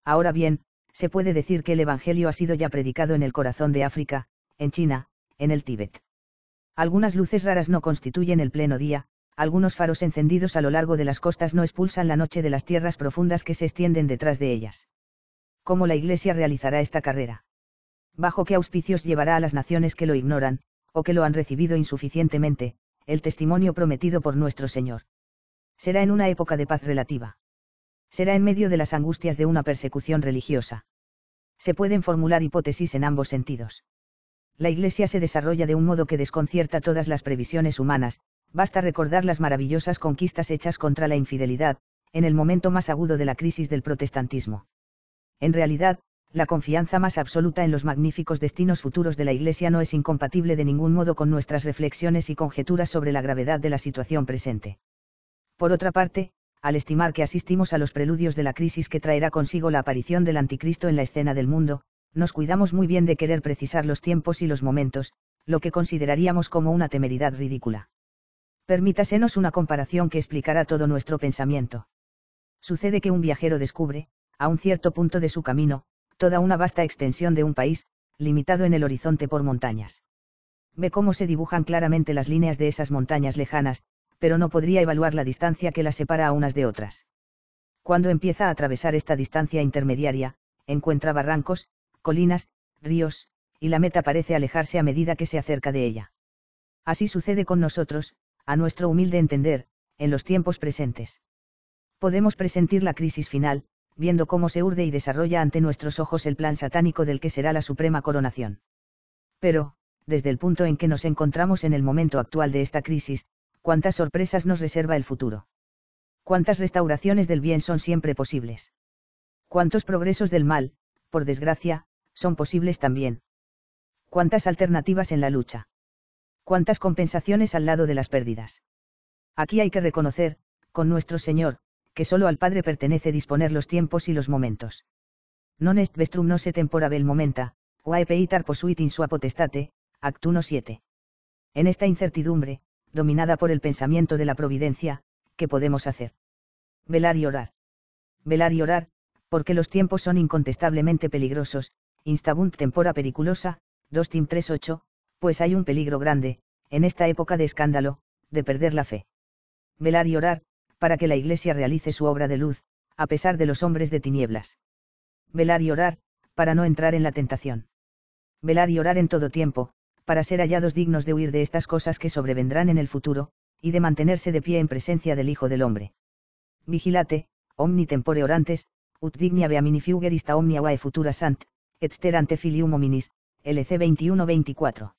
Ahora bien, se puede decir que el Evangelio ha sido ya predicado en el corazón de África, en China, en el Tíbet. Algunas luces raras no constituyen el pleno día, algunos faros encendidos a lo largo de las costas no expulsan la noche de las tierras profundas que se extienden detrás de ellas. ¿Cómo la Iglesia realizará esta carrera? bajo qué auspicios llevará a las naciones que lo ignoran, o que lo han recibido insuficientemente, el testimonio prometido por nuestro Señor. Será en una época de paz relativa. Será en medio de las angustias de una persecución religiosa. Se pueden formular hipótesis en ambos sentidos. La Iglesia se desarrolla de un modo que desconcierta todas las previsiones humanas, basta recordar las maravillosas conquistas hechas contra la infidelidad, en el momento más agudo de la crisis del protestantismo. En realidad, la confianza más absoluta en los magníficos destinos futuros de la Iglesia no es incompatible de ningún modo con nuestras reflexiones y conjeturas sobre la gravedad de la situación presente. Por otra parte, al estimar que asistimos a los preludios de la crisis que traerá consigo la aparición del anticristo en la escena del mundo, nos cuidamos muy bien de querer precisar los tiempos y los momentos, lo que consideraríamos como una temeridad ridícula. Permítasenos una comparación que explicará todo nuestro pensamiento. Sucede que un viajero descubre, a un cierto punto de su camino, toda una vasta extensión de un país, limitado en el horizonte por montañas. Ve cómo se dibujan claramente las líneas de esas montañas lejanas, pero no podría evaluar la distancia que las separa a unas de otras. Cuando empieza a atravesar esta distancia intermediaria, encuentra barrancos, colinas, ríos, y la meta parece alejarse a medida que se acerca de ella. Así sucede con nosotros, a nuestro humilde entender, en los tiempos presentes. Podemos presentir la crisis final, viendo cómo se urde y desarrolla ante nuestros ojos el plan satánico del que será la suprema coronación. Pero, desde el punto en que nos encontramos en el momento actual de esta crisis, cuántas sorpresas nos reserva el futuro. Cuántas restauraciones del bien son siempre posibles. Cuántos progresos del mal, por desgracia, son posibles también. Cuántas alternativas en la lucha. Cuántas compensaciones al lado de las pérdidas. Aquí hay que reconocer, con nuestro Señor, que solo al Padre pertenece disponer los tiempos y los momentos. Non est vestrum se tempora bel momenta, quae peitar posuit in sua potestate, act 1.7. En esta incertidumbre, dominada por el pensamiento de la providencia, ¿qué podemos hacer? Velar y orar. Velar y orar, porque los tiempos son incontestablemente peligrosos, instabunt tempora periculosa, 2 Tim 3-8, pues hay un peligro grande, en esta época de escándalo, de perder la fe. Velar y orar, para que la Iglesia realice su obra de luz, a pesar de los hombres de tinieblas. Velar y orar, para no entrar en la tentación. Velar y orar en todo tiempo, para ser hallados dignos de huir de estas cosas que sobrevendrán en el futuro, y de mantenerse de pie en presencia del Hijo del Hombre. Vigilate, omni tempore orantes, ut dignia beamini omnia wae futura sant, et ante filium hominis, LC 21-24.